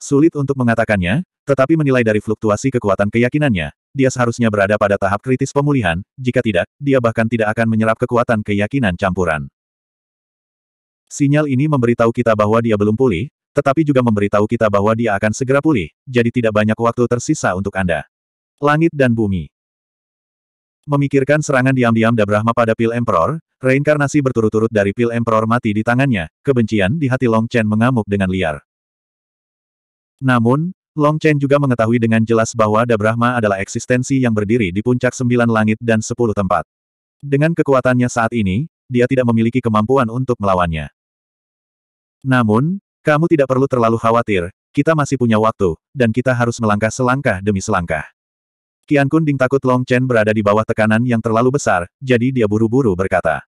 Sulit untuk mengatakannya, tetapi menilai dari fluktuasi kekuatan keyakinannya, dia seharusnya berada pada tahap kritis pemulihan, jika tidak, dia bahkan tidak akan menyerap kekuatan keyakinan campuran. Sinyal ini memberitahu kita bahwa dia belum pulih, tetapi juga memberitahu kita bahwa dia akan segera pulih, jadi tidak banyak waktu tersisa untuk Anda. Langit dan Bumi Memikirkan serangan diam-diam Dabrahma pada Pil Emperor, reinkarnasi berturut-turut dari Pil Emperor mati di tangannya, kebencian di hati Long Chen mengamuk dengan liar. Namun, Long Chen juga mengetahui dengan jelas bahwa Dabrahma adalah eksistensi yang berdiri di puncak sembilan langit dan sepuluh tempat. Dengan kekuatannya saat ini, dia tidak memiliki kemampuan untuk melawannya. Namun, kamu tidak perlu terlalu khawatir, kita masih punya waktu, dan kita harus melangkah selangkah demi selangkah. Kian Kunding takut Long Chen berada di bawah tekanan yang terlalu besar, jadi dia buru-buru berkata.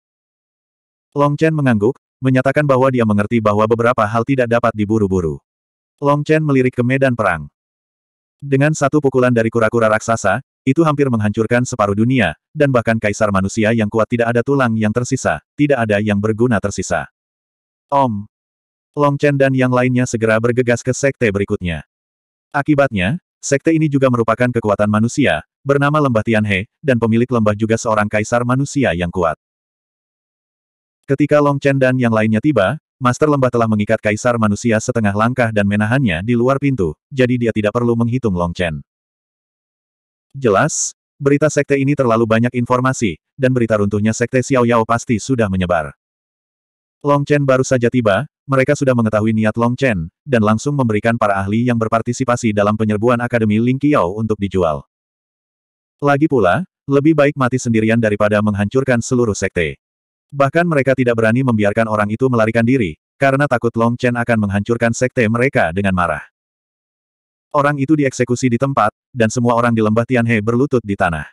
Long Chen mengangguk, menyatakan bahwa dia mengerti bahwa beberapa hal tidak dapat diburu-buru. Long Chen melirik ke medan perang. Dengan satu pukulan dari kura-kura raksasa, itu hampir menghancurkan separuh dunia, dan bahkan kaisar manusia yang kuat tidak ada tulang yang tersisa, tidak ada yang berguna tersisa. Om, Long Chen dan yang lainnya segera bergegas ke sekte berikutnya. Akibatnya, sekte ini juga merupakan kekuatan manusia, bernama Lembah Tianhe, dan pemilik lembah juga seorang kaisar manusia yang kuat. Ketika Long Chen dan yang lainnya tiba, Master Lembah telah mengikat kaisar manusia setengah langkah dan menahannya di luar pintu, jadi dia tidak perlu menghitung Long Chen. Jelas, berita sekte ini terlalu banyak informasi, dan berita runtuhnya sekte Xiao Yao pasti sudah menyebar. Long Chen baru saja tiba, mereka sudah mengetahui niat Long Chen, dan langsung memberikan para ahli yang berpartisipasi dalam penyerbuan Akademi Ling Qiao untuk dijual. Lagi pula, lebih baik mati sendirian daripada menghancurkan seluruh sekte. Bahkan mereka tidak berani membiarkan orang itu melarikan diri, karena takut Long Chen akan menghancurkan sekte mereka dengan marah. Orang itu dieksekusi di tempat, dan semua orang di lembah Tianhe berlutut di tanah.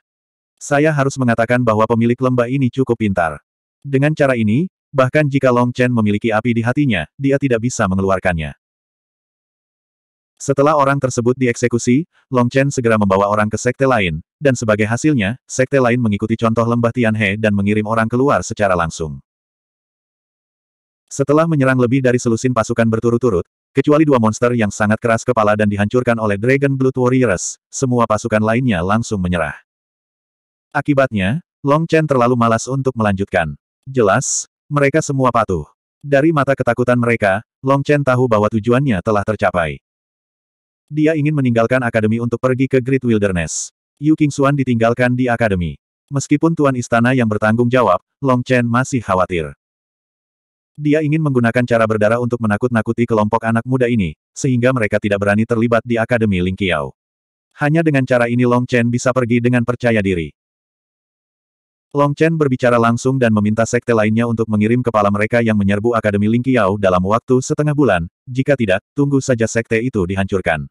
Saya harus mengatakan bahwa pemilik lembah ini cukup pintar. Dengan cara ini, Bahkan jika Long Chen memiliki api di hatinya, dia tidak bisa mengeluarkannya. Setelah orang tersebut dieksekusi, Long Chen segera membawa orang ke sekte lain, dan sebagai hasilnya, sekte lain mengikuti contoh lembah Tianhe dan mengirim orang keluar secara langsung. Setelah menyerang lebih dari selusin pasukan berturut-turut, Kecuali dua monster yang sangat keras kepala dan dihancurkan oleh Dragon Blood Warriors, semua pasukan lainnya langsung menyerah. Akibatnya, Long Chen terlalu malas untuk melanjutkan. Jelas, mereka semua patuh. Dari mata ketakutan mereka, Long Chen tahu bahwa tujuannya telah tercapai. Dia ingin meninggalkan akademi untuk pergi ke Great Wilderness. Yu King Xuan ditinggalkan di akademi. Meskipun tuan istana yang bertanggung jawab, Long Chen masih khawatir. Dia ingin menggunakan cara berdarah untuk menakut-nakuti kelompok anak muda ini, sehingga mereka tidak berani terlibat di Akademi Ling Lingqiao. Hanya dengan cara ini Long Chen bisa pergi dengan percaya diri. Long Chen berbicara langsung dan meminta sekte lainnya untuk mengirim kepala mereka yang menyerbu Akademi Ling Qiao dalam waktu setengah bulan, jika tidak, tunggu saja sekte itu dihancurkan.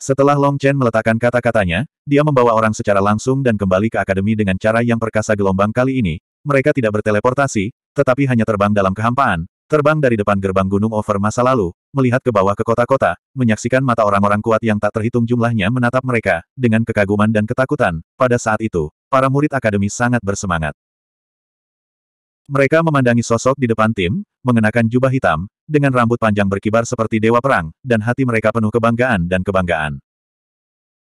Setelah Long Chen meletakkan kata-katanya, dia membawa orang secara langsung dan kembali ke Akademi dengan cara yang perkasa gelombang kali ini, mereka tidak berteleportasi, tetapi hanya terbang dalam kehampaan, terbang dari depan gerbang gunung over masa lalu, melihat ke bawah ke kota-kota, menyaksikan mata orang-orang kuat yang tak terhitung jumlahnya menatap mereka, dengan kekaguman dan ketakutan, pada saat itu, para murid akademi sangat bersemangat. Mereka memandangi sosok di depan tim, mengenakan jubah hitam, dengan rambut panjang berkibar seperti dewa perang, dan hati mereka penuh kebanggaan dan kebanggaan.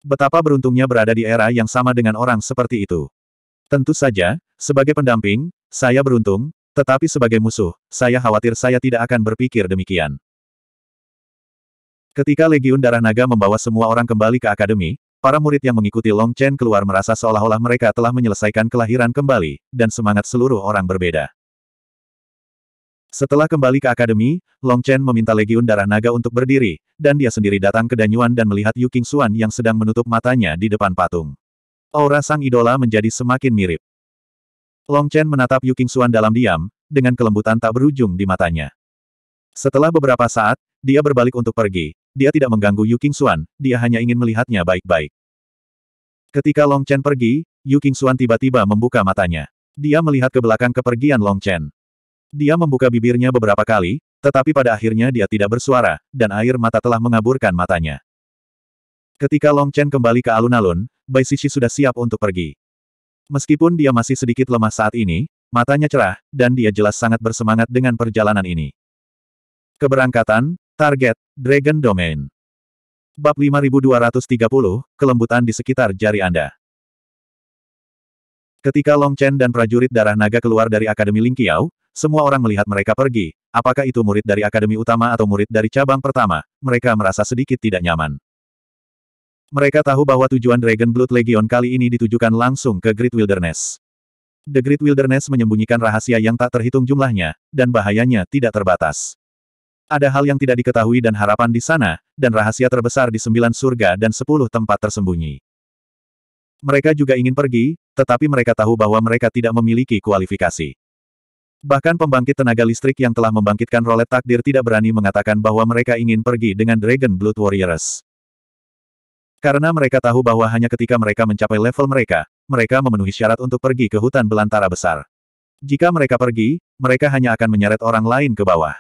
Betapa beruntungnya berada di era yang sama dengan orang seperti itu. Tentu saja, sebagai pendamping, saya beruntung, tetapi sebagai musuh, saya khawatir saya tidak akan berpikir demikian. Ketika Legiun Darah Naga membawa semua orang kembali ke akademi, para murid yang mengikuti Long Chen keluar merasa seolah-olah mereka telah menyelesaikan kelahiran kembali, dan semangat seluruh orang berbeda. Setelah kembali ke akademi, Long Chen meminta Legiun Darah Naga untuk berdiri, dan dia sendiri datang ke Danyuan dan melihat Yu King Xuan yang sedang menutup matanya di depan patung. Aura sang idola menjadi semakin mirip. Long Chen menatap Yu Qingxuan dalam diam, dengan kelembutan tak berujung di matanya. Setelah beberapa saat, dia berbalik untuk pergi. Dia tidak mengganggu Yu Qingxuan, dia hanya ingin melihatnya baik-baik. Ketika Long Chen pergi, Yu Qingxuan tiba-tiba membuka matanya. Dia melihat ke belakang kepergian Long Chen. Dia membuka bibirnya beberapa kali, tetapi pada akhirnya dia tidak bersuara, dan air mata telah mengaburkan matanya. Ketika Long Chen kembali ke alun-alun, Bai Sisi sudah siap untuk pergi. Meskipun dia masih sedikit lemah saat ini, matanya cerah, dan dia jelas sangat bersemangat dengan perjalanan ini. Keberangkatan, target, Dragon Domain. Bab 5230, Kelembutan di sekitar jari Anda. Ketika Long Chen dan prajurit darah naga keluar dari Akademi Lingqiao, semua orang melihat mereka pergi, apakah itu murid dari Akademi Utama atau murid dari cabang pertama, mereka merasa sedikit tidak nyaman. Mereka tahu bahwa tujuan Dragon Blood Legion kali ini ditujukan langsung ke Great Wilderness. The Great Wilderness menyembunyikan rahasia yang tak terhitung jumlahnya, dan bahayanya tidak terbatas. Ada hal yang tidak diketahui dan harapan di sana, dan rahasia terbesar di sembilan surga dan sepuluh tempat tersembunyi. Mereka juga ingin pergi, tetapi mereka tahu bahwa mereka tidak memiliki kualifikasi. Bahkan pembangkit tenaga listrik yang telah membangkitkan rolet takdir tidak berani mengatakan bahwa mereka ingin pergi dengan Dragon Blood Warriors. Karena mereka tahu bahwa hanya ketika mereka mencapai level mereka, mereka memenuhi syarat untuk pergi ke hutan belantara besar. Jika mereka pergi, mereka hanya akan menyeret orang lain ke bawah.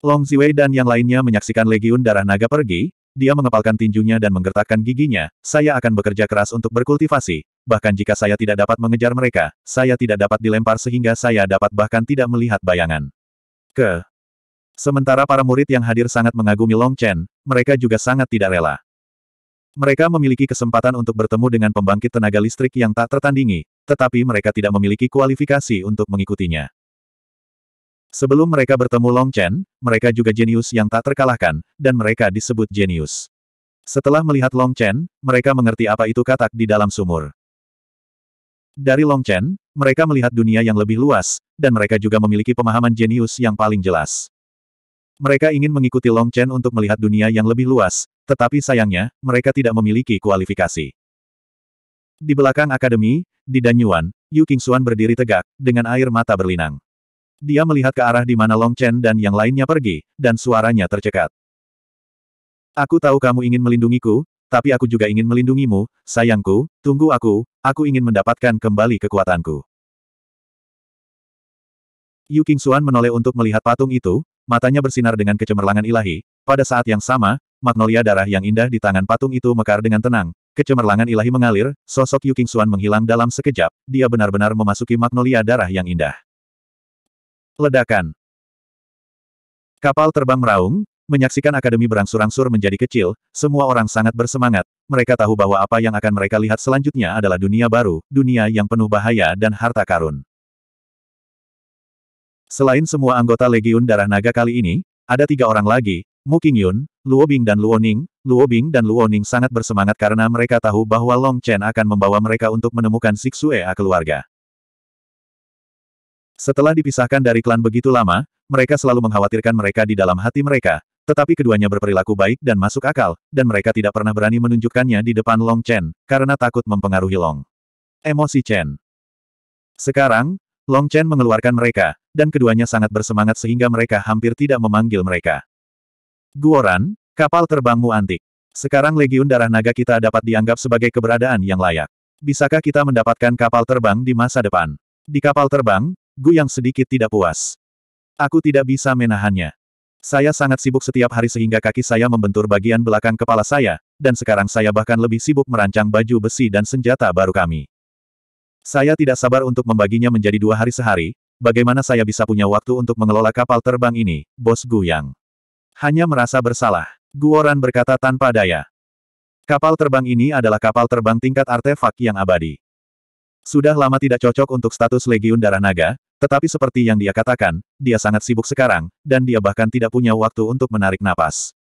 Long Ziwei dan yang lainnya menyaksikan legiun darah naga pergi, dia mengepalkan tinjunya dan menggertakkan giginya, saya akan bekerja keras untuk berkultivasi, bahkan jika saya tidak dapat mengejar mereka, saya tidak dapat dilempar sehingga saya dapat bahkan tidak melihat bayangan. Ke, Sementara para murid yang hadir sangat mengagumi Long Chen, mereka juga sangat tidak rela. Mereka memiliki kesempatan untuk bertemu dengan pembangkit tenaga listrik yang tak tertandingi, tetapi mereka tidak memiliki kualifikasi untuk mengikutinya. Sebelum mereka bertemu Long Chen, mereka juga jenius yang tak terkalahkan, dan mereka disebut jenius. Setelah melihat Long Chen, mereka mengerti apa itu katak di dalam sumur. Dari Long Chen, mereka melihat dunia yang lebih luas, dan mereka juga memiliki pemahaman jenius yang paling jelas. Mereka ingin mengikuti Long Chen untuk melihat dunia yang lebih luas, tetapi sayangnya, mereka tidak memiliki kualifikasi. Di belakang akademi, di Danyuan, Yu Qingxuan berdiri tegak, dengan air mata berlinang. Dia melihat ke arah di mana Long Chen dan yang lainnya pergi, dan suaranya tercekat. Aku tahu kamu ingin melindungiku, tapi aku juga ingin melindungimu, sayangku, tunggu aku, aku ingin mendapatkan kembali kekuatanku. Yu King Xuan menoleh untuk melihat patung itu, matanya bersinar dengan kecemerlangan ilahi. Pada saat yang sama, magnolia darah yang indah di tangan patung itu mekar dengan tenang. Kecemerlangan ilahi mengalir, sosok Yu King Xuan menghilang dalam sekejap, dia benar-benar memasuki magnolia darah yang indah. Ledakan Kapal terbang meraung, menyaksikan akademi berangsur-angsur menjadi kecil, semua orang sangat bersemangat. Mereka tahu bahwa apa yang akan mereka lihat selanjutnya adalah dunia baru, dunia yang penuh bahaya dan harta karun. Selain semua anggota Legiun Darah Naga kali ini, ada tiga orang lagi, Mu Qingyun, Luo Bing dan Luo Ning. Luo Bing dan Luo Ning sangat bersemangat karena mereka tahu bahwa Long Chen akan membawa mereka untuk menemukan Sixuea keluarga. Setelah dipisahkan dari klan begitu lama, mereka selalu mengkhawatirkan mereka di dalam hati mereka, tetapi keduanya berperilaku baik dan masuk akal, dan mereka tidak pernah berani menunjukkannya di depan Long Chen, karena takut mempengaruhi Long. Emosi Chen Sekarang, Long Chen mengeluarkan mereka, dan keduanya sangat bersemangat sehingga mereka hampir tidak memanggil mereka. Guoran, kapal terbangmu antik. Sekarang Legiun Darah Naga kita dapat dianggap sebagai keberadaan yang layak. Bisakah kita mendapatkan kapal terbang di masa depan? Di kapal terbang, Gu yang sedikit tidak puas. Aku tidak bisa menahannya. Saya sangat sibuk setiap hari sehingga kaki saya membentur bagian belakang kepala saya, dan sekarang saya bahkan lebih sibuk merancang baju besi dan senjata baru kami. Saya tidak sabar untuk membaginya menjadi dua hari sehari, Bagaimana saya bisa punya waktu untuk mengelola kapal terbang ini, bos Guyang? Hanya merasa bersalah. Guoran berkata tanpa daya. Kapal terbang ini adalah kapal terbang tingkat artefak yang abadi. Sudah lama tidak cocok untuk status Legiun Darah Naga, tetapi seperti yang dia katakan, dia sangat sibuk sekarang, dan dia bahkan tidak punya waktu untuk menarik napas.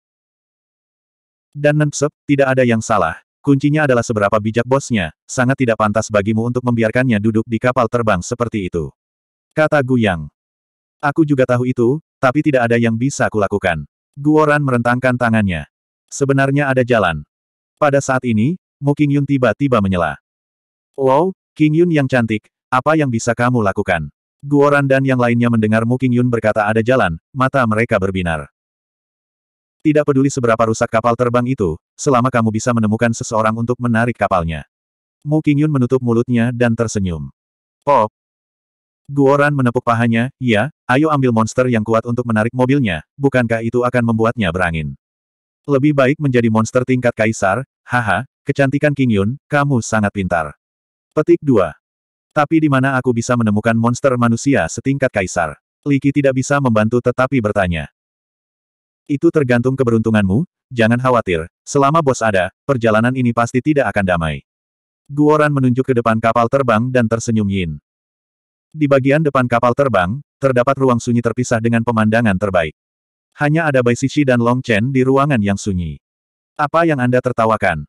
Dan Nensep, tidak ada yang salah. Kuncinya adalah seberapa bijak bosnya, sangat tidak pantas bagimu untuk membiarkannya duduk di kapal terbang seperti itu. Kata Guyang. Aku juga tahu itu, tapi tidak ada yang bisa kulakukan. Guoran merentangkan tangannya. Sebenarnya ada jalan. Pada saat ini, Mu Yun tiba-tiba menyela. Wow, King Yun yang cantik, apa yang bisa kamu lakukan? Guoran dan yang lainnya mendengar Mu Yun berkata ada jalan, mata mereka berbinar. Tidak peduli seberapa rusak kapal terbang itu, selama kamu bisa menemukan seseorang untuk menarik kapalnya. Mu Yun menutup mulutnya dan tersenyum. Pop, oh, Guoran menepuk pahanya, ya, ayo ambil monster yang kuat untuk menarik mobilnya, bukankah itu akan membuatnya berangin? Lebih baik menjadi monster tingkat kaisar, haha, kecantikan King Yun, kamu sangat pintar. Petik 2. Tapi di mana aku bisa menemukan monster manusia setingkat kaisar? Liki tidak bisa membantu tetapi bertanya. Itu tergantung keberuntunganmu, jangan khawatir, selama bos ada, perjalanan ini pasti tidak akan damai. Guoran menunjuk ke depan kapal terbang dan tersenyum Yin. Di bagian depan kapal terbang, terdapat ruang sunyi terpisah dengan pemandangan terbaik. Hanya ada Bai Sisi dan Long Chen di ruangan yang sunyi. Apa yang Anda tertawakan?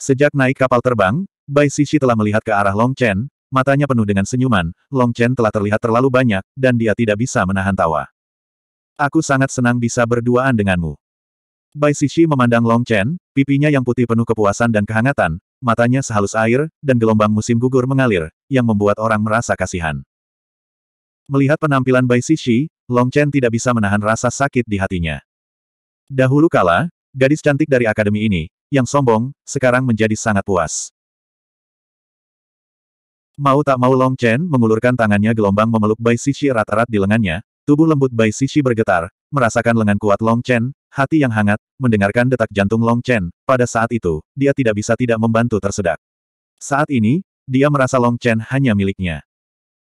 Sejak naik kapal terbang, Bai Sisi telah melihat ke arah Long Chen, matanya penuh dengan senyuman, Long Chen telah terlihat terlalu banyak, dan dia tidak bisa menahan tawa. Aku sangat senang bisa berduaan denganmu. Bai Sisi memandang Long Chen, pipinya yang putih penuh kepuasan dan kehangatan, matanya sehalus air, dan gelombang musim gugur mengalir, yang membuat orang merasa kasihan. Melihat penampilan Bai Sishi, Long Chen tidak bisa menahan rasa sakit di hatinya. Dahulu kala, gadis cantik dari akademi ini, yang sombong, sekarang menjadi sangat puas. Mau tak mau Long Chen mengulurkan tangannya gelombang memeluk Bai Sishi erat-erat di lengannya, tubuh lembut Bai Sishi bergetar, merasakan lengan kuat Long Chen, hati yang hangat, mendengarkan detak jantung Long Chen, pada saat itu, dia tidak bisa tidak membantu tersedak. Saat ini, dia merasa Long Chen hanya miliknya.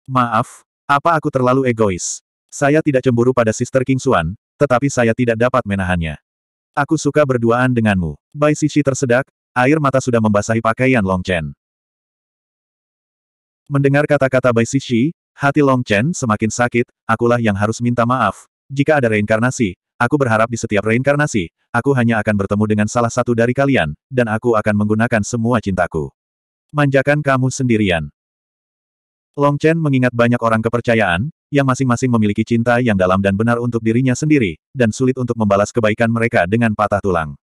Maaf, apa aku terlalu egois? Saya tidak cemburu pada Sister King Xuan, tetapi saya tidak dapat menahannya. Aku suka berduaan denganmu. Bai Sisi tersedak, air mata sudah membasahi pakaian Long Chen. Mendengar kata-kata Bai Sisi, hati Long Chen semakin sakit, akulah yang harus minta maaf, jika ada reinkarnasi, aku berharap di setiap reinkarnasi, aku hanya akan bertemu dengan salah satu dari kalian, dan aku akan menggunakan semua cintaku. Manjakan kamu sendirian. Long Chen mengingat banyak orang kepercayaan, yang masing-masing memiliki cinta yang dalam dan benar untuk dirinya sendiri, dan sulit untuk membalas kebaikan mereka dengan patah tulang.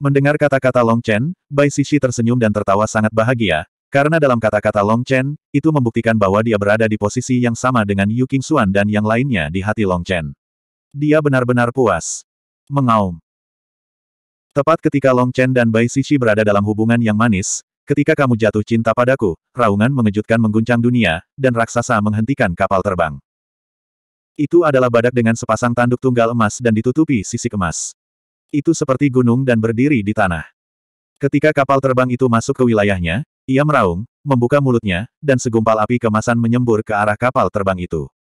Mendengar kata-kata Long Chen, Bai Sisi tersenyum dan tertawa sangat bahagia, karena dalam kata-kata Long Chen, itu membuktikan bahwa dia berada di posisi yang sama dengan Yu King Xuan dan yang lainnya di hati Long Chen. Dia benar-benar puas. Mengaum. Tepat ketika Long Chen dan Bai Sisi berada dalam hubungan yang manis, ketika kamu jatuh cinta padaku, raungan mengejutkan mengguncang dunia, dan raksasa menghentikan kapal terbang. Itu adalah badak dengan sepasang tanduk tunggal emas dan ditutupi sisik emas. Itu seperti gunung dan berdiri di tanah. Ketika kapal terbang itu masuk ke wilayahnya, ia meraung, membuka mulutnya, dan segumpal api kemasan menyembur ke arah kapal terbang itu.